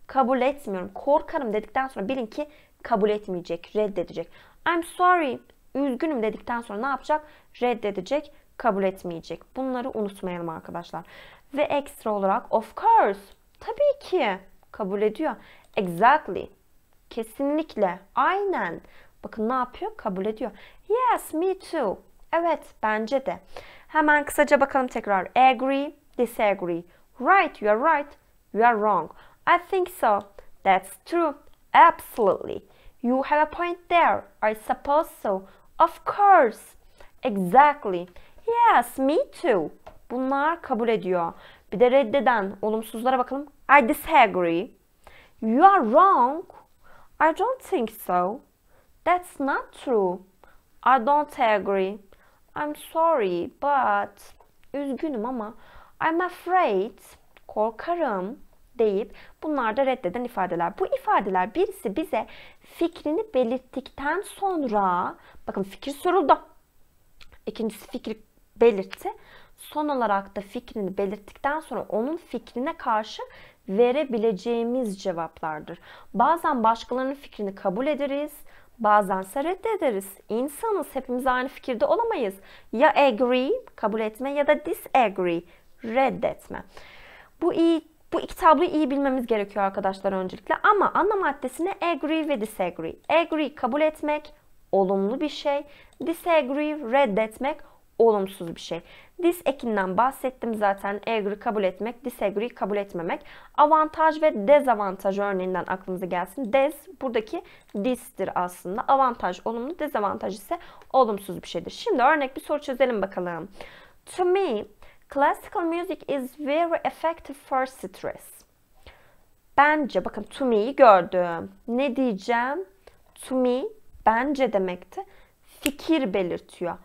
kabul etmiyorum, korkarım dedikten sonra bilin ki kabul etmeyecek, reddedecek. I'm sorry, üzgünüm dedikten sonra ne yapacak? Reddedecek, kabul etmeyecek. Bunları unutmayalım arkadaşlar. Ve ekstra olarak of course, tabii ki kabul ediyor. Exactly, kesinlikle, aynen. Bakın ne yapıyor? Kabul ediyor. Yes, me too. Evet, bence de. Hemen kısaca bakalım tekrar. Agree, disagree. Right, you are right, you are wrong. I think so. That's true. Absolutely. You have a point there. I suppose so. Of course. Exactly. Yes, me too. Bunlar kabul ediyor. Bir de reddeden olumsuzlara bakalım. I disagree. You are wrong. I don't think so. That's not true. I don't agree. I'm sorry but üzgünüm ama I'm afraid korkarım deyip bunlar da reddeden ifadeler. Bu ifadeler birisi bize fikrini belirttikten sonra bakın fikir soruldu. İkincisi fikir belirtti. Son olarak da fikrini belirttikten sonra onun fikrine karşı verebileceğimiz cevaplardır. Bazen başkalarının fikrini kabul ederiz, bazen bazense reddederiz. İnsanız, hepimiz aynı fikirde olamayız. Ya agree, kabul etme ya da disagree, reddetme. Bu iyi bu iki tabloyu iyi bilmemiz gerekiyor arkadaşlar öncelikle. Ama ana maddesine agree ve disagree. Agree kabul etmek olumlu bir şey. Disagree reddetmek olumsuz bir şey. Dis ekinden bahsettim zaten. Agree kabul etmek, disagree kabul etmemek. Avantaj ve dezavantaj örneğinden aklınıza gelsin. Des buradaki dis'tir aslında. Avantaj olumlu, dezavantaj ise olumsuz bir şeydir. Şimdi örnek bir soru çözelim bakalım. To me, Classical music is very effective for stress. Bence bakın to me'yi gördüm. Ne diyeceğim? To me bence demekti. Fikir belirtiyor.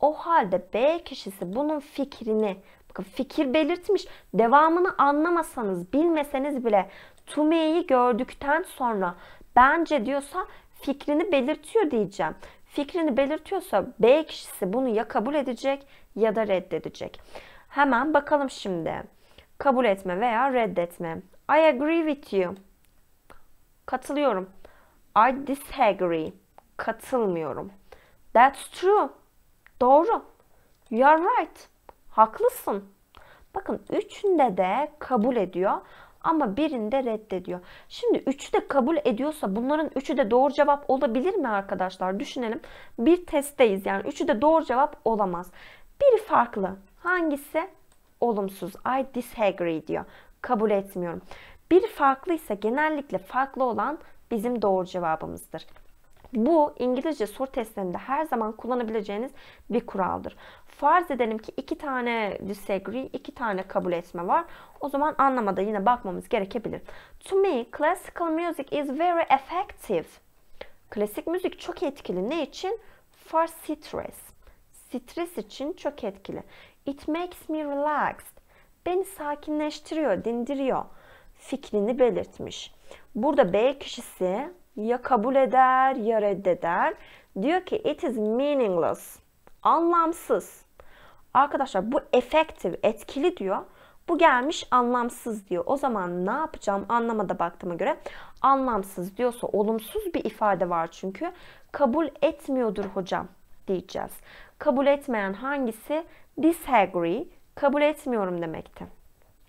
O halde B kişisi bunun fikrini bakın fikir belirtmiş. Devamını anlamasanız, bilmeseniz bile to me'yi gördükten sonra bence diyorsa fikrini belirtiyor diyeceğim. Fikrini belirtiyorsa B kişisi bunu ya kabul edecek ya da reddedecek. Hemen bakalım şimdi. Kabul etme veya reddetme. I agree with you. Katılıyorum. I disagree. Katılmıyorum. That's true. Doğru. You are right. Haklısın. Bakın üçünde de kabul ediyor ama birinde reddediyor. Şimdi üçü de kabul ediyorsa bunların üçü de doğru cevap olabilir mi arkadaşlar? Düşünelim. Bir testteyiz yani üçü de doğru cevap olamaz. Biri farklı. Hangisi? Olumsuz. I disagree diyor. Kabul etmiyorum. Bir farklı ise genellikle farklı olan bizim doğru cevabımızdır. Bu İngilizce soru testlerinde her zaman kullanabileceğiniz bir kuraldır. Farz edelim ki iki tane disagree, iki tane kabul etme var. O zaman anlamada yine bakmamız gerekebilir. To me, classical music is very effective. Klasik müzik çok etkili. Ne için? For stress. Stres için çok etkili. It makes me relaxed. Beni sakinleştiriyor, dindiriyor. Fikrini belirtmiş. Burada B kişisi ya kabul eder ya reddeder. Diyor ki it is meaningless. Anlamsız. Arkadaşlar bu effective, etkili diyor. Bu gelmiş anlamsız diyor. O zaman ne yapacağım anlamada baktığıma göre anlamsız diyorsa olumsuz bir ifade var çünkü kabul etmiyordur hocam diyeceğiz. Kabul etmeyen hangisi? disagree kabul etmiyorum demekti.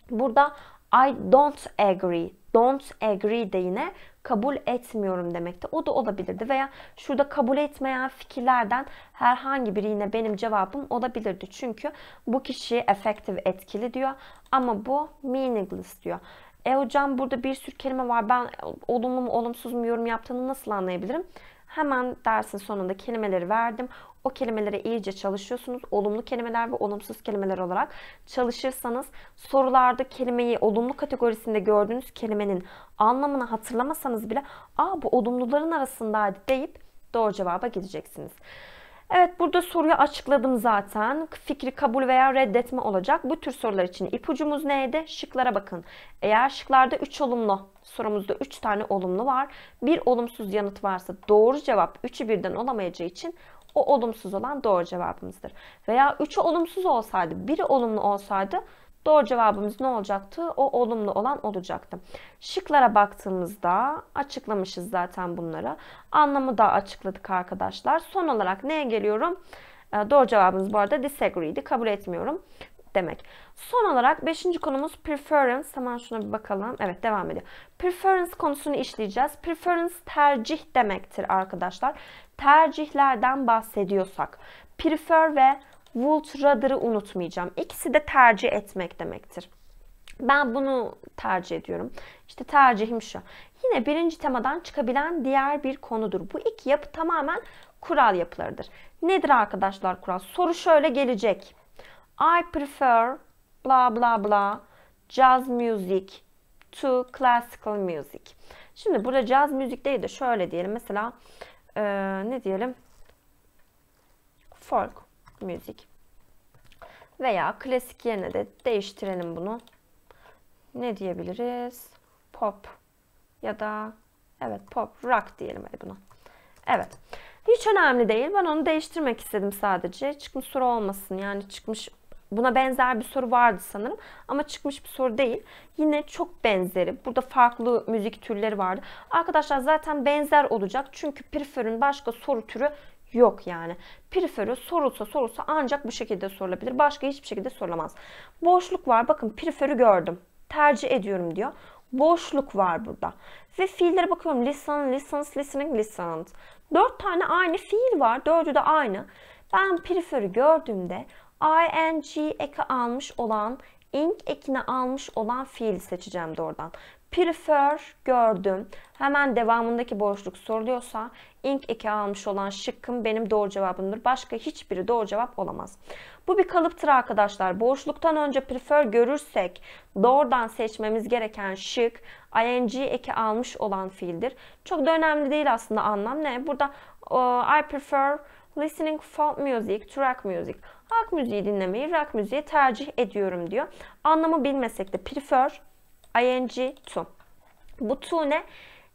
Burada I don't agree, don't agree de yine kabul etmiyorum demekti. O da olabilirdi veya şurada kabul etmeyen fikirlerden herhangi biri yine benim cevabım olabilirdi. Çünkü bu kişi effective etkili diyor ama bu meaningless diyor. E hocam burada bir sürü kelime var ben olumlu mu olumsuz mu yorum yaptığını nasıl anlayabilirim? Hemen dersin sonunda kelimeleri verdim o kelimelere iyice çalışıyorsunuz. Olumlu kelimeler ve olumsuz kelimeler olarak çalışırsanız sorularda kelimeyi olumlu kategorisinde gördüğünüz kelimenin anlamını hatırlamasanız bile aa bu olumluların arasındaydı deyip doğru cevaba gideceksiniz. Evet burada soruyu açıkladım zaten. Fikri kabul veya reddetme olacak. Bu tür sorular için ipucumuz neydi? Şıklara bakın. Eğer şıklarda 3 olumlu, sorumuzda 3 tane olumlu var. Bir olumsuz yanıt varsa doğru cevap 3'ü birden olamayacağı için o olumsuz olan doğru cevabımızdır. Veya üçü olumsuz olsaydı, biri olumlu olsaydı doğru cevabımız ne olacaktı? O olumlu olan olacaktı. Şıklara baktığımızda açıklamışız zaten bunları. Anlamı da açıkladık arkadaşlar. Son olarak neye geliyorum? Ee, doğru cevabımız bu arada disagree'di. Kabul etmiyorum demek. Son olarak beşinci konumuz preference. Hemen şuna bir bakalım. Evet devam ediyor. Preference konusunu işleyeceğiz. Preference tercih demektir arkadaşlar. Tercihlerden bahsediyorsak prefer ve would rather'ı unutmayacağım. İkisi de tercih etmek demektir. Ben bunu tercih ediyorum. İşte tercihim şu. Yine birinci temadan çıkabilen diğer bir konudur. Bu iki yapı tamamen kural yapılarıdır. Nedir arkadaşlar kural? Soru şöyle gelecek. I prefer bla bla bla jazz music to classical music. Şimdi burada jazz müzik değil de şöyle diyelim. Mesela e, ne diyelim? Folk müzik. Veya klasik yerine de değiştirelim bunu. Ne diyebiliriz? Pop ya da evet pop rock diyelim hadi buna. Evet. Hiç önemli değil. Ben onu değiştirmek istedim sadece. Çıkmış soru olmasın. Yani çıkmış Buna benzer bir soru vardı sanırım ama çıkmış bir soru değil. Yine çok benzeri. Burada farklı müzik türleri vardı. Arkadaşlar zaten benzer olacak. Çünkü prefer'ın başka soru türü yok yani. Prefer'ı sorulsa sorulsa ancak bu şekilde sorulabilir. Başka hiçbir şekilde sorulamaz. Boşluk var. Bakın prefer'ı gördüm. Tercih ediyorum diyor. Boşluk var burada. Ve fiillere bakıyorum. Listen, listens, listening, listened. Dört tane aynı fiil var. Dördü de aynı. Ben prefer'ı gördüğümde ing eki e almış olan, ing ekini almış olan fiili seçeceğim doğrudan. Prefer gördüm. Hemen devamındaki boşluk soruluyorsa ing eki almış olan şıkkım benim doğru cevabımdır. Başka hiçbiri doğru cevap olamaz. Bu bir kalıptır arkadaşlar. Boşluktan önce prefer görürsek doğrudan seçmemiz gereken şık ing eki e almış olan fiildir. Çok da önemli değil aslında anlam ne? Burada e, I prefer listening folk music, to rock music. halk müziği dinlemeyi rock müziği tercih ediyorum diyor. Anlamı bilmesek de prefer, ing, to. Bu to ne?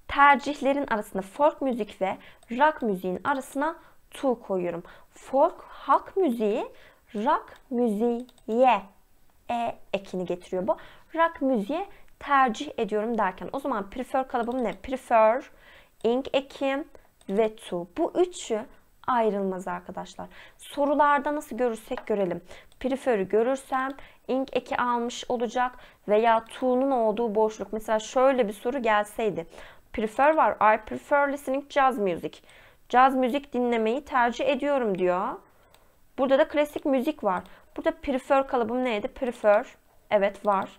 Tercihlerin arasında folk müzik ve rock müziğin arasına to koyuyorum. Folk, halk müziği, rock müziğe e ekini getiriyor bu. Rock müziğe tercih ediyorum derken o zaman prefer kalıbım ne? Prefer, ing ekim ve to. Bu üçü ayrılmaz arkadaşlar. Sorularda nasıl görürsek görelim. Prefer'ü görürsem ink eki almış olacak veya tuğunun olduğu boşluk. Mesela şöyle bir soru gelseydi. Prefer var. I prefer listening jazz music. Jazz müzik dinlemeyi tercih ediyorum diyor. Burada da klasik müzik var. Burada prefer kalıbım neydi? Prefer. Evet var.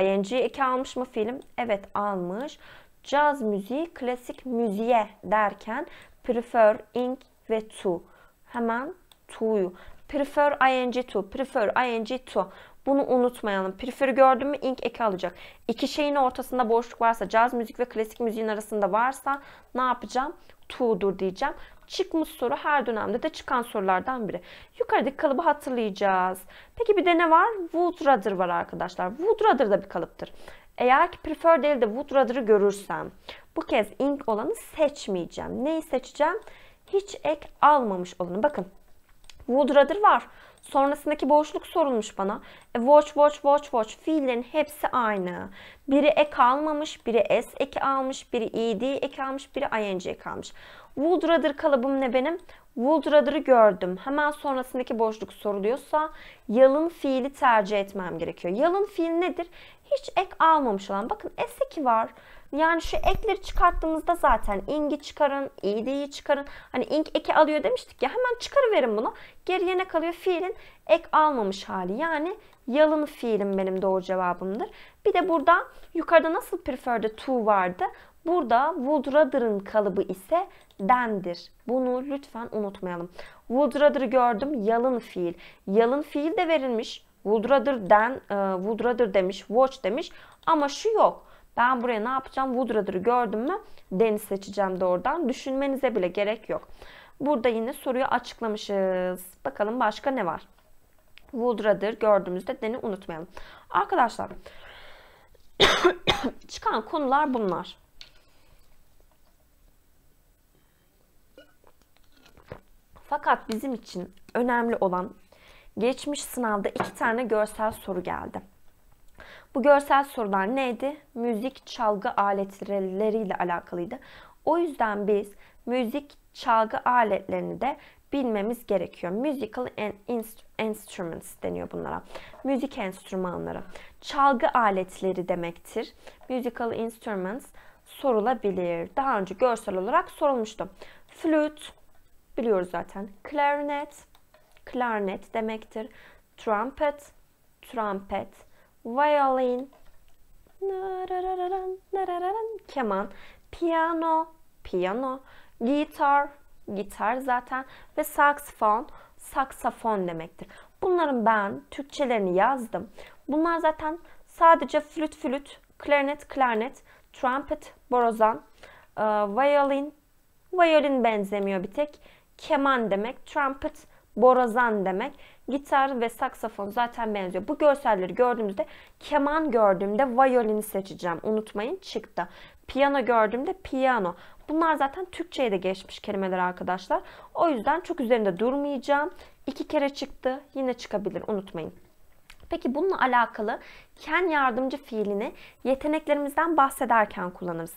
ING eki almış mı film? Evet almış. Caz müziği klasik müziğe derken prefer, ink, ve to. Hemen to'yu. Prefer ing to. Prefer ing to. Bunu unutmayalım. Prefer gördün mü ink eki alacak. İki şeyin ortasında boşluk varsa, caz müzik ve klasik müziğin arasında varsa ne yapacağım? To'dur diyeceğim. Çıkmış soru her dönemde de çıkan sorulardan biri. Yukarıdaki kalıbı hatırlayacağız. Peki bir de ne var? Would rather var arkadaşlar. Would rather da bir kalıptır. Eğer ki prefer değil de would rather'ı görürsem bu kez ink olanı seçmeyeceğim. Neyi seçeceğim? hiç ek almamış olanı. Bakın would rather var. Sonrasındaki boşluk sorulmuş bana. E, watch, watch, watch, watch. Fiillerin hepsi aynı. Biri ek almamış, biri s ek almış, biri ed ek almış, biri ing eki almış. Would rather kalıbım ne benim? Would rather'ı gördüm. Hemen sonrasındaki boşluk soruluyorsa yalın fiili tercih etmem gerekiyor. Yalın fiil nedir? Hiç ek almamış olan. Bakın s eki var. Yani şu ekleri çıkarttığımızda zaten ing'i çıkarın, id'yi çıkarın. Hani ing eki alıyor demiştik ya hemen çıkarıverin bunu. Geriye ne kalıyor? Fiilin ek almamış hali. Yani yalın fiilim benim doğru cevabımdır. Bir de burada yukarıda nasıl prefer'de to vardı. Burada would rather'ın kalıbı ise dendir. Bunu lütfen unutmayalım. Would rather'ı gördüm. Yalın fiil. Yalın fiil de verilmiş. Would rather den, e, would rather demiş, watch demiş. Ama şu yok. Ben buraya ne yapacağım? Would gördüm mü? Deniz seçeceğim de oradan. Düşünmenize bile gerek yok. Burada yine soruyu açıklamışız. Bakalım başka ne var? Woodrader gördüğümüzde deni unutmayalım. Arkadaşlar [COUGHS] çıkan konular bunlar. Fakat bizim için önemli olan geçmiş sınavda iki tane görsel soru geldi. Bu görsel sorular neydi? Müzik çalgı aletleriyle alakalıydı. O yüzden biz müzik çalgı aletlerini de bilmemiz gerekiyor. Musical instruments deniyor bunlara. Müzik enstrümanları. Çalgı aletleri demektir. Musical instruments sorulabilir. Daha önce görsel olarak sorulmuştu. Flüt biliyoruz zaten. Clarinet, clarinet demektir. Trumpet, trumpet violin, keman, piano, piano, gitar, gitar zaten ve saksafon, saksafon demektir. Bunların ben Türkçelerini yazdım. Bunlar zaten sadece flüt flüt, klarnet klarnet, trumpet borazan, e, violin, violin benzemiyor bir tek. Keman demek, trumpet borazan demek gitar ve saksafon zaten benziyor. Bu görselleri gördüğümüzde keman gördüğümde violini seçeceğim. Unutmayın çıktı. Piyano gördüğümde piyano. Bunlar zaten Türkçe'ye de geçmiş kelimeler arkadaşlar. O yüzden çok üzerinde durmayacağım. İki kere çıktı. Yine çıkabilir unutmayın. Peki bununla alakalı ken yardımcı fiilini yeteneklerimizden bahsederken kullanırız.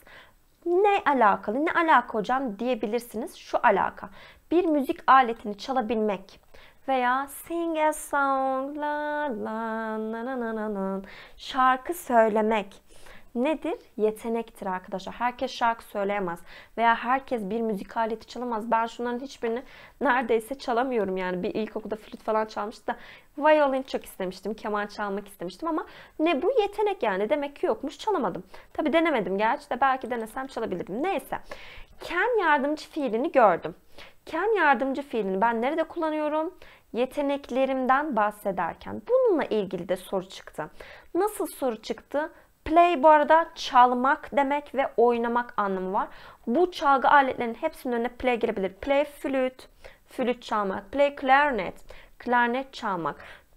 Ne alakalı, ne alaka hocam diyebilirsiniz. Şu alaka. Bir müzik aletini çalabilmek, veya sing a song la la na na na na na şarkı söylemek nedir? Yetenektir arkadaşlar. Herkes şarkı söyleyemez veya herkes bir müzik aleti çalamaz. Ben şunların hiçbirini neredeyse çalamıyorum yani. Bir ilkokulda flüt falan çalmıştım da violin çok istemiştim. Keman çalmak istemiştim ama ne bu yetenek yani. Demek ki yokmuş çalamadım. Tabi denemedim gerçi de belki denesem çalabilirdim. Neyse can yardımcı fiilini gördüm. Can yardımcı fiilini ben nerede kullanıyorum? Yeteneklerimden bahsederken. Bununla ilgili de soru çıktı. Nasıl soru çıktı? Play bu arada çalmak demek ve oynamak anlamı var. Bu çalgı aletlerinin hepsinin önüne play girebilir. Play flüt, flüt çalmak, play clarinet, clarinet çalmak,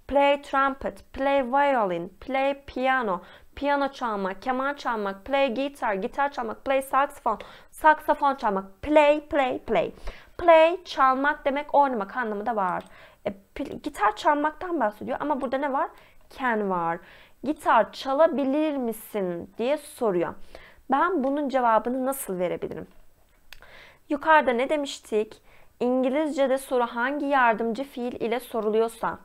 play trumpet, play violin, play piano, piyano çalmak, keman çalmak, play guitar, gitar çalmak, play saksafon, saksafon çalmak, play, play, play. Play çalmak demek oynamak anlamı da var. E, gitar çalmaktan bahsediyor ama burada ne var? Can var. Gitar çalabilir misin diye soruyor. Ben bunun cevabını nasıl verebilirim? Yukarıda ne demiştik? İngilizce'de soru hangi yardımcı fiil ile soruluyorsa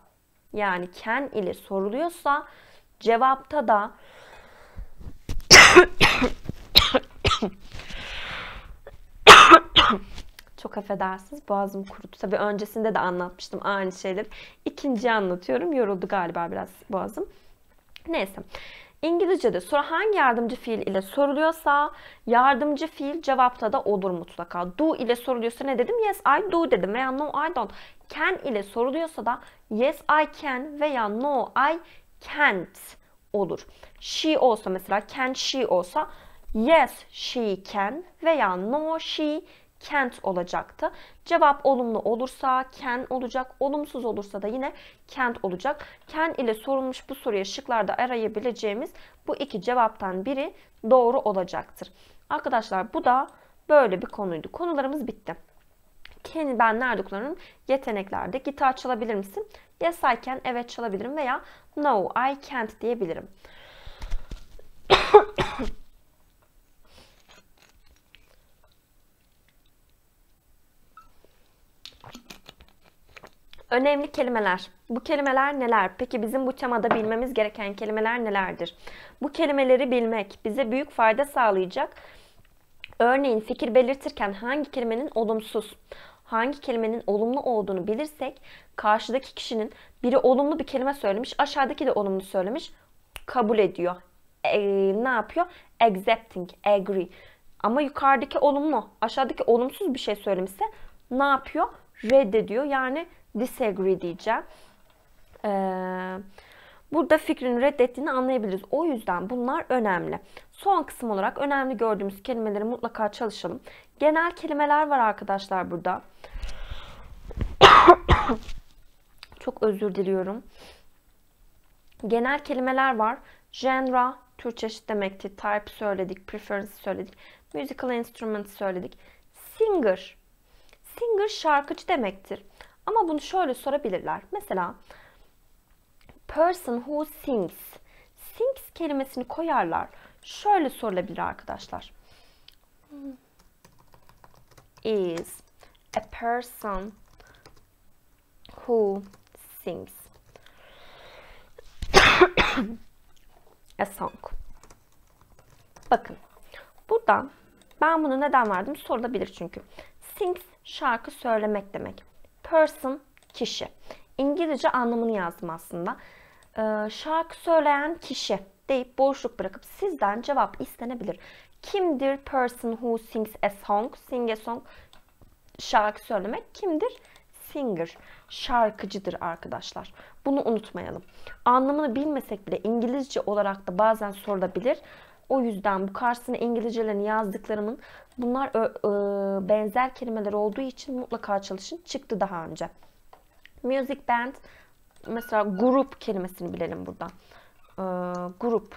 yani can ile soruluyorsa cevapta da çok affedersiniz boğazım kurudu. Tabi öncesinde de anlatmıştım aynı şeyleri. İkinci anlatıyorum. Yoruldu galiba biraz boğazım. Neyse. İngilizce'de soru hangi yardımcı fiil ile soruluyorsa yardımcı fiil cevapta da olur mutlaka. Do ile soruluyorsa ne dedim? Yes I do dedim veya no I don't. Can ile soruluyorsa da yes I can veya no I can't olur. She olsa mesela can she olsa yes she can veya no she can't olacaktı. Cevap olumlu olursa can olacak, olumsuz olursa da yine can't olacak. Can ile sorulmuş bu soruya şıklarda arayabileceğimiz bu iki cevaptan biri doğru olacaktır. Arkadaşlar bu da böyle bir konuydu. Konularımız bitti kendi ben nerede kullanırım? Yeteneklerde. Gitar çalabilir misin? Yes I can. Evet çalabilirim veya no I can't diyebilirim. [COUGHS] Önemli kelimeler. Bu kelimeler neler? Peki bizim bu temada bilmemiz gereken kelimeler nelerdir? Bu kelimeleri bilmek bize büyük fayda sağlayacak. Örneğin fikir belirtirken hangi kelimenin olumsuz, hangi kelimenin olumlu olduğunu bilirsek karşıdaki kişinin biri olumlu bir kelime söylemiş, aşağıdaki de olumlu söylemiş, kabul ediyor. E, ne yapıyor? Accepting, agree. Ama yukarıdaki olumlu, aşağıdaki olumsuz bir şey söylemişse ne yapıyor? Reddediyor. Yani disagree diyeceğim. Eee burada fikrini reddettiğini anlayabiliriz. O yüzden bunlar önemli. Son kısım olarak önemli gördüğümüz kelimeleri mutlaka çalışalım. Genel kelimeler var arkadaşlar burada. [COUGHS] Çok özür diliyorum. Genel kelimeler var. Genre, tür çeşit demekti. Type söyledik, preference söyledik. Musical instrument söyledik. Singer. Singer şarkıcı demektir. Ama bunu şöyle sorabilirler. Mesela person who sings. Sings kelimesini koyarlar. Şöyle sorulabilir arkadaşlar. Is a person who sings [COUGHS] a song. Bakın. Burada ben bunu neden verdim? Sorulabilir çünkü. Sings şarkı söylemek demek. Person kişi. İngilizce anlamını yazdım aslında. E, şarkı söyleyen kişi deyip boşluk bırakıp sizden cevap istenebilir. Kimdir person who sings a song? Sing a song şarkı söylemek kimdir? Singer, şarkıcıdır arkadaşlar. Bunu unutmayalım. Anlamını bilmesek bile İngilizce olarak da bazen sorulabilir. O yüzden bu karşısına İngilizcelerini yazdıklarımın bunlar benzer kelimeler olduğu için mutlaka çalışın. Çıktı daha önce. Music band mesela grup kelimesini bilelim buradan. Ee, grup.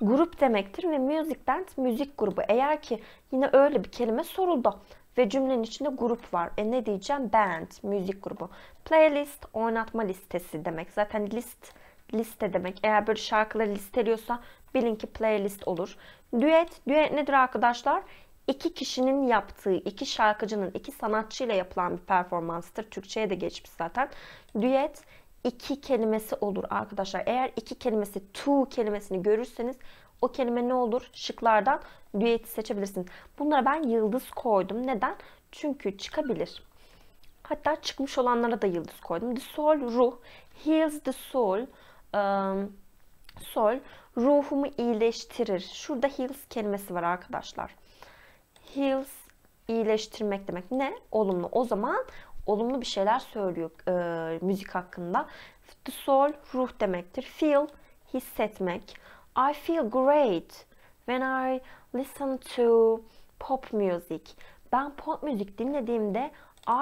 Grup demektir ve music band müzik grubu. Eğer ki yine öyle bir kelime soruldu ve cümlenin içinde grup var. E ne diyeceğim? Band, müzik grubu. Playlist, oynatma listesi demek. Zaten list, liste demek. Eğer böyle şarkıları listeliyorsa bilin ki playlist olur. Düet, düet nedir arkadaşlar? iki kişinin yaptığı, iki şarkıcının, iki sanatçıyla yapılan bir performanstır. Türkçe'ye de geçmiş zaten. Düet iki kelimesi olur arkadaşlar. Eğer iki kelimesi, two kelimesini görürseniz o kelime ne olur? Şıklardan düeti seçebilirsiniz. Bunlara ben yıldız koydum. Neden? Çünkü çıkabilir. Hatta çıkmış olanlara da yıldız koydum. The soul, ruh. Heals the soul. Um, sol ruhumu iyileştirir. Şurada heals kelimesi var arkadaşlar heals iyileştirmek demek ne? Olumlu. O zaman olumlu bir şeyler söylüyor e, müzik hakkında. The soul ruh demektir. Feel hissetmek. I feel great when I listen to pop music. Ben pop müzik dinlediğimde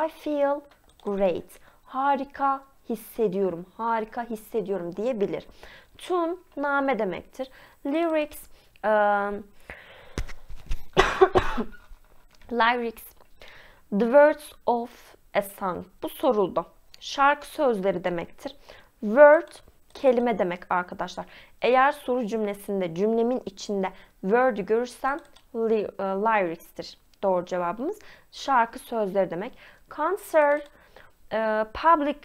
I feel great. Harika hissediyorum. Harika hissediyorum diyebilir. Tune name demektir. Lyrics um, lyrics, the words of a song. Bu soruldu. Şarkı sözleri demektir. Word kelime demek arkadaşlar. Eğer soru cümlesinde cümlemin içinde word görürsen, e, lyrics'tir doğru cevabımız. Şarkı sözleri demek. Concert, e, public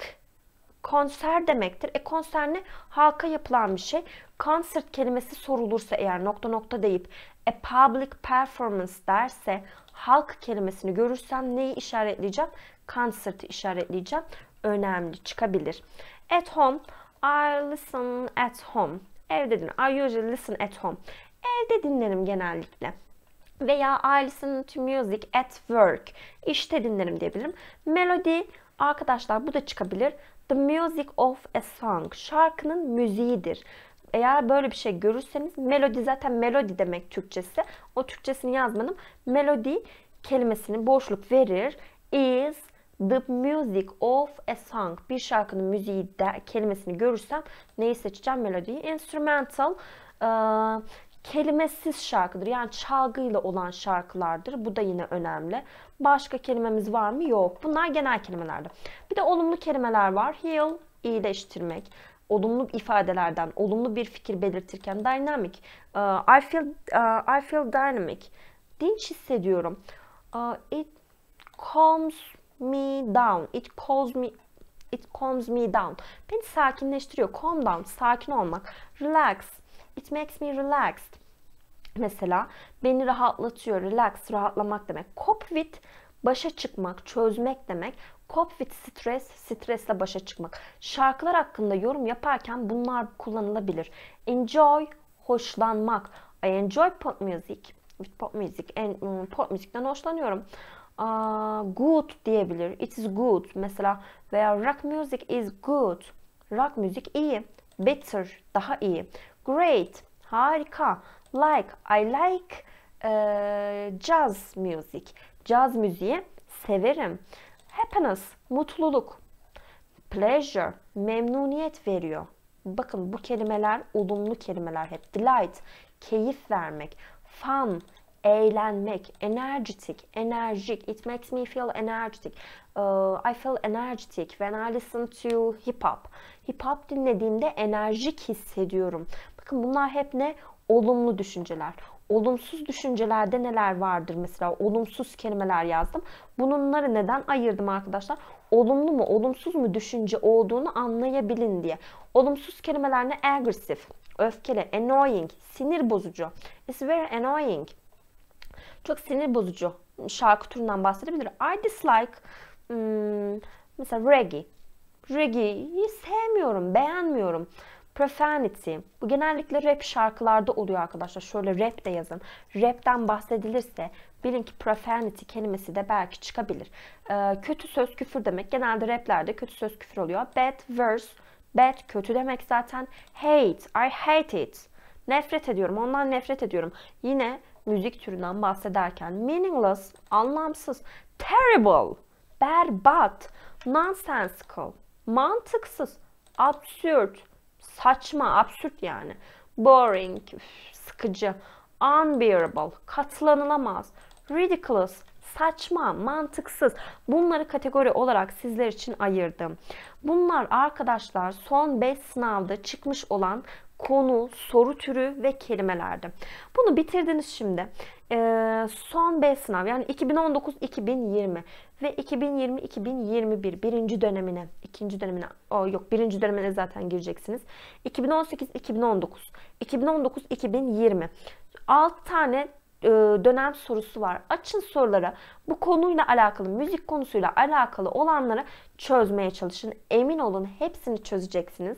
konser demektir. E konser ne? Halka yapılan bir şey. Concert kelimesi sorulursa eğer nokta nokta deyip a e, public performance derse halk kelimesini görürsem neyi işaretleyeceğim? Concert'ı işaretleyeceğim. Önemli çıkabilir. At home, I listen at home. Evde dinlerim. I usually listen at home. Evde dinlerim genellikle. Veya I listen to music at work. İşte dinlerim diyebilirim. Melody arkadaşlar bu da çıkabilir. The music of a song. Şarkının müziğidir eğer böyle bir şey görürseniz melodi zaten melodi demek Türkçesi. O Türkçesini yazmadım. Melodi kelimesini boşluk verir. Is the music of a song. Bir şarkının müziği de, kelimesini görürsem neyi seçeceğim? melodi? Instrumental e, kelimesiz şarkıdır. Yani çalgıyla olan şarkılardır. Bu da yine önemli. Başka kelimemiz var mı? Yok. Bunlar genel kelimelerdir. Bir de olumlu kelimeler var. Heal, iyileştirmek olumlu ifadelerden, olumlu bir fikir belirtirken dynamic. Uh, I feel uh, I feel dynamic. Dinç hissediyorum. Uh, it calms me down. It calms me It calms me down. Beni sakinleştiriyor. Calm down, sakin olmak. Relax. It makes me relaxed. Mesela beni rahatlatıyor. Relax, rahatlamak demek. Cope with başa çıkmak, çözmek demek. Cope with stress, stresle başa çıkmak. Şarkılar hakkında yorum yaparken bunlar kullanılabilir. Enjoy, hoşlanmak. I enjoy pop music. With pop music. And, hmm, pop müzikten hoşlanıyorum. Uh, good diyebilir. It is good. Mesela veya rock music is good. Rock müzik iyi. Better, daha iyi. Great, harika. Like, I like uh, jazz music caz müziği severim. Happiness, mutluluk, pleasure, memnuniyet veriyor. Bakın bu kelimeler olumlu kelimeler hep. Delight, keyif vermek, fun, eğlenmek, energetic, enerjik, it makes me feel energetic, uh, I feel energetic when I listen to hip hop. Hip hop dinlediğimde enerjik hissediyorum. Bakın bunlar hep ne? Olumlu düşünceler olumsuz düşüncelerde neler vardır mesela olumsuz kelimeler yazdım. Bunları neden ayırdım arkadaşlar? Olumlu mu olumsuz mu düşünce olduğunu anlayabilin diye. Olumsuz kelimeler ne? Aggressive, öfkeli, annoying, sinir bozucu. It's very annoying. Çok sinir bozucu. Şarkı türünden bahsedebilir. I dislike hmm, mesela reggae. Reggae'yi sevmiyorum, beğenmiyorum. Profanity. Bu genellikle rap şarkılarda oluyor arkadaşlar. Şöyle rap de yazın. Rap'ten bahsedilirse bilin ki profanity kelimesi de belki çıkabilir. Ee, kötü söz küfür demek. Genelde raplerde kötü söz küfür oluyor. Bad verse. Bad kötü demek zaten. Hate. I hate it. Nefret ediyorum. Ondan nefret ediyorum. Yine müzik türünden bahsederken meaningless, anlamsız, terrible, berbat, nonsensical, mantıksız, absurd. Saçma, absürt yani. Boring, üf, sıkıcı. Unbearable, katlanılamaz. Ridiculous, saçma, mantıksız. Bunları kategori olarak sizler için ayırdım. Bunlar arkadaşlar son 5 sınavda çıkmış olan konu, soru türü ve kelimelerdi. Bunu bitirdiniz şimdi. Ee, son B sınav yani 2019-2020 ve 2020-2021 birinci dönemine, ikinci dönemine, o yok birinci dönemine zaten gireceksiniz. 2018-2019, 2019-2020 6 tane e, dönem sorusu var. Açın sorulara. Bu konuyla alakalı, müzik konusuyla alakalı olanları çözmeye çalışın. Emin olun hepsini çözeceksiniz.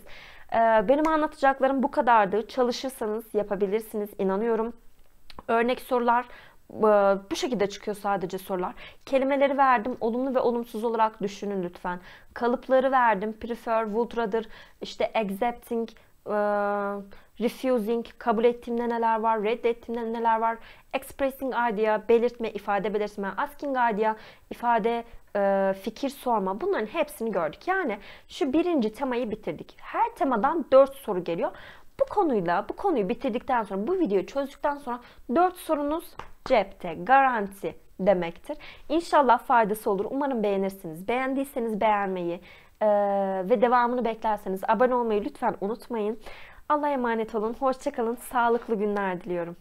Ee, benim anlatacaklarım bu kadardı. Çalışırsanız yapabilirsiniz inanıyorum. Örnek sorular e, bu şekilde çıkıyor sadece sorular. Kelimeleri verdim. Olumlu ve olumsuz olarak düşünün lütfen. Kalıpları verdim. Prefer, would rather, işte accepting, refusing, kabul ettiğimde neler var, reddettiğimde neler var, expressing idea, belirtme, ifade belirtme, asking idea, ifade, fikir sorma bunların hepsini gördük. Yani şu birinci temayı bitirdik. Her temadan dört soru geliyor. Bu konuyla bu konuyu bitirdikten sonra bu videoyu çözdükten sonra dört sorunuz cepte garanti demektir. İnşallah faydası olur. Umarım beğenirsiniz. Beğendiyseniz beğenmeyi, e, ve devamını beklerseniz abone olmayı lütfen unutmayın. Allah'a emanet olun. Hoşçakalın. Sağlıklı günler diliyorum.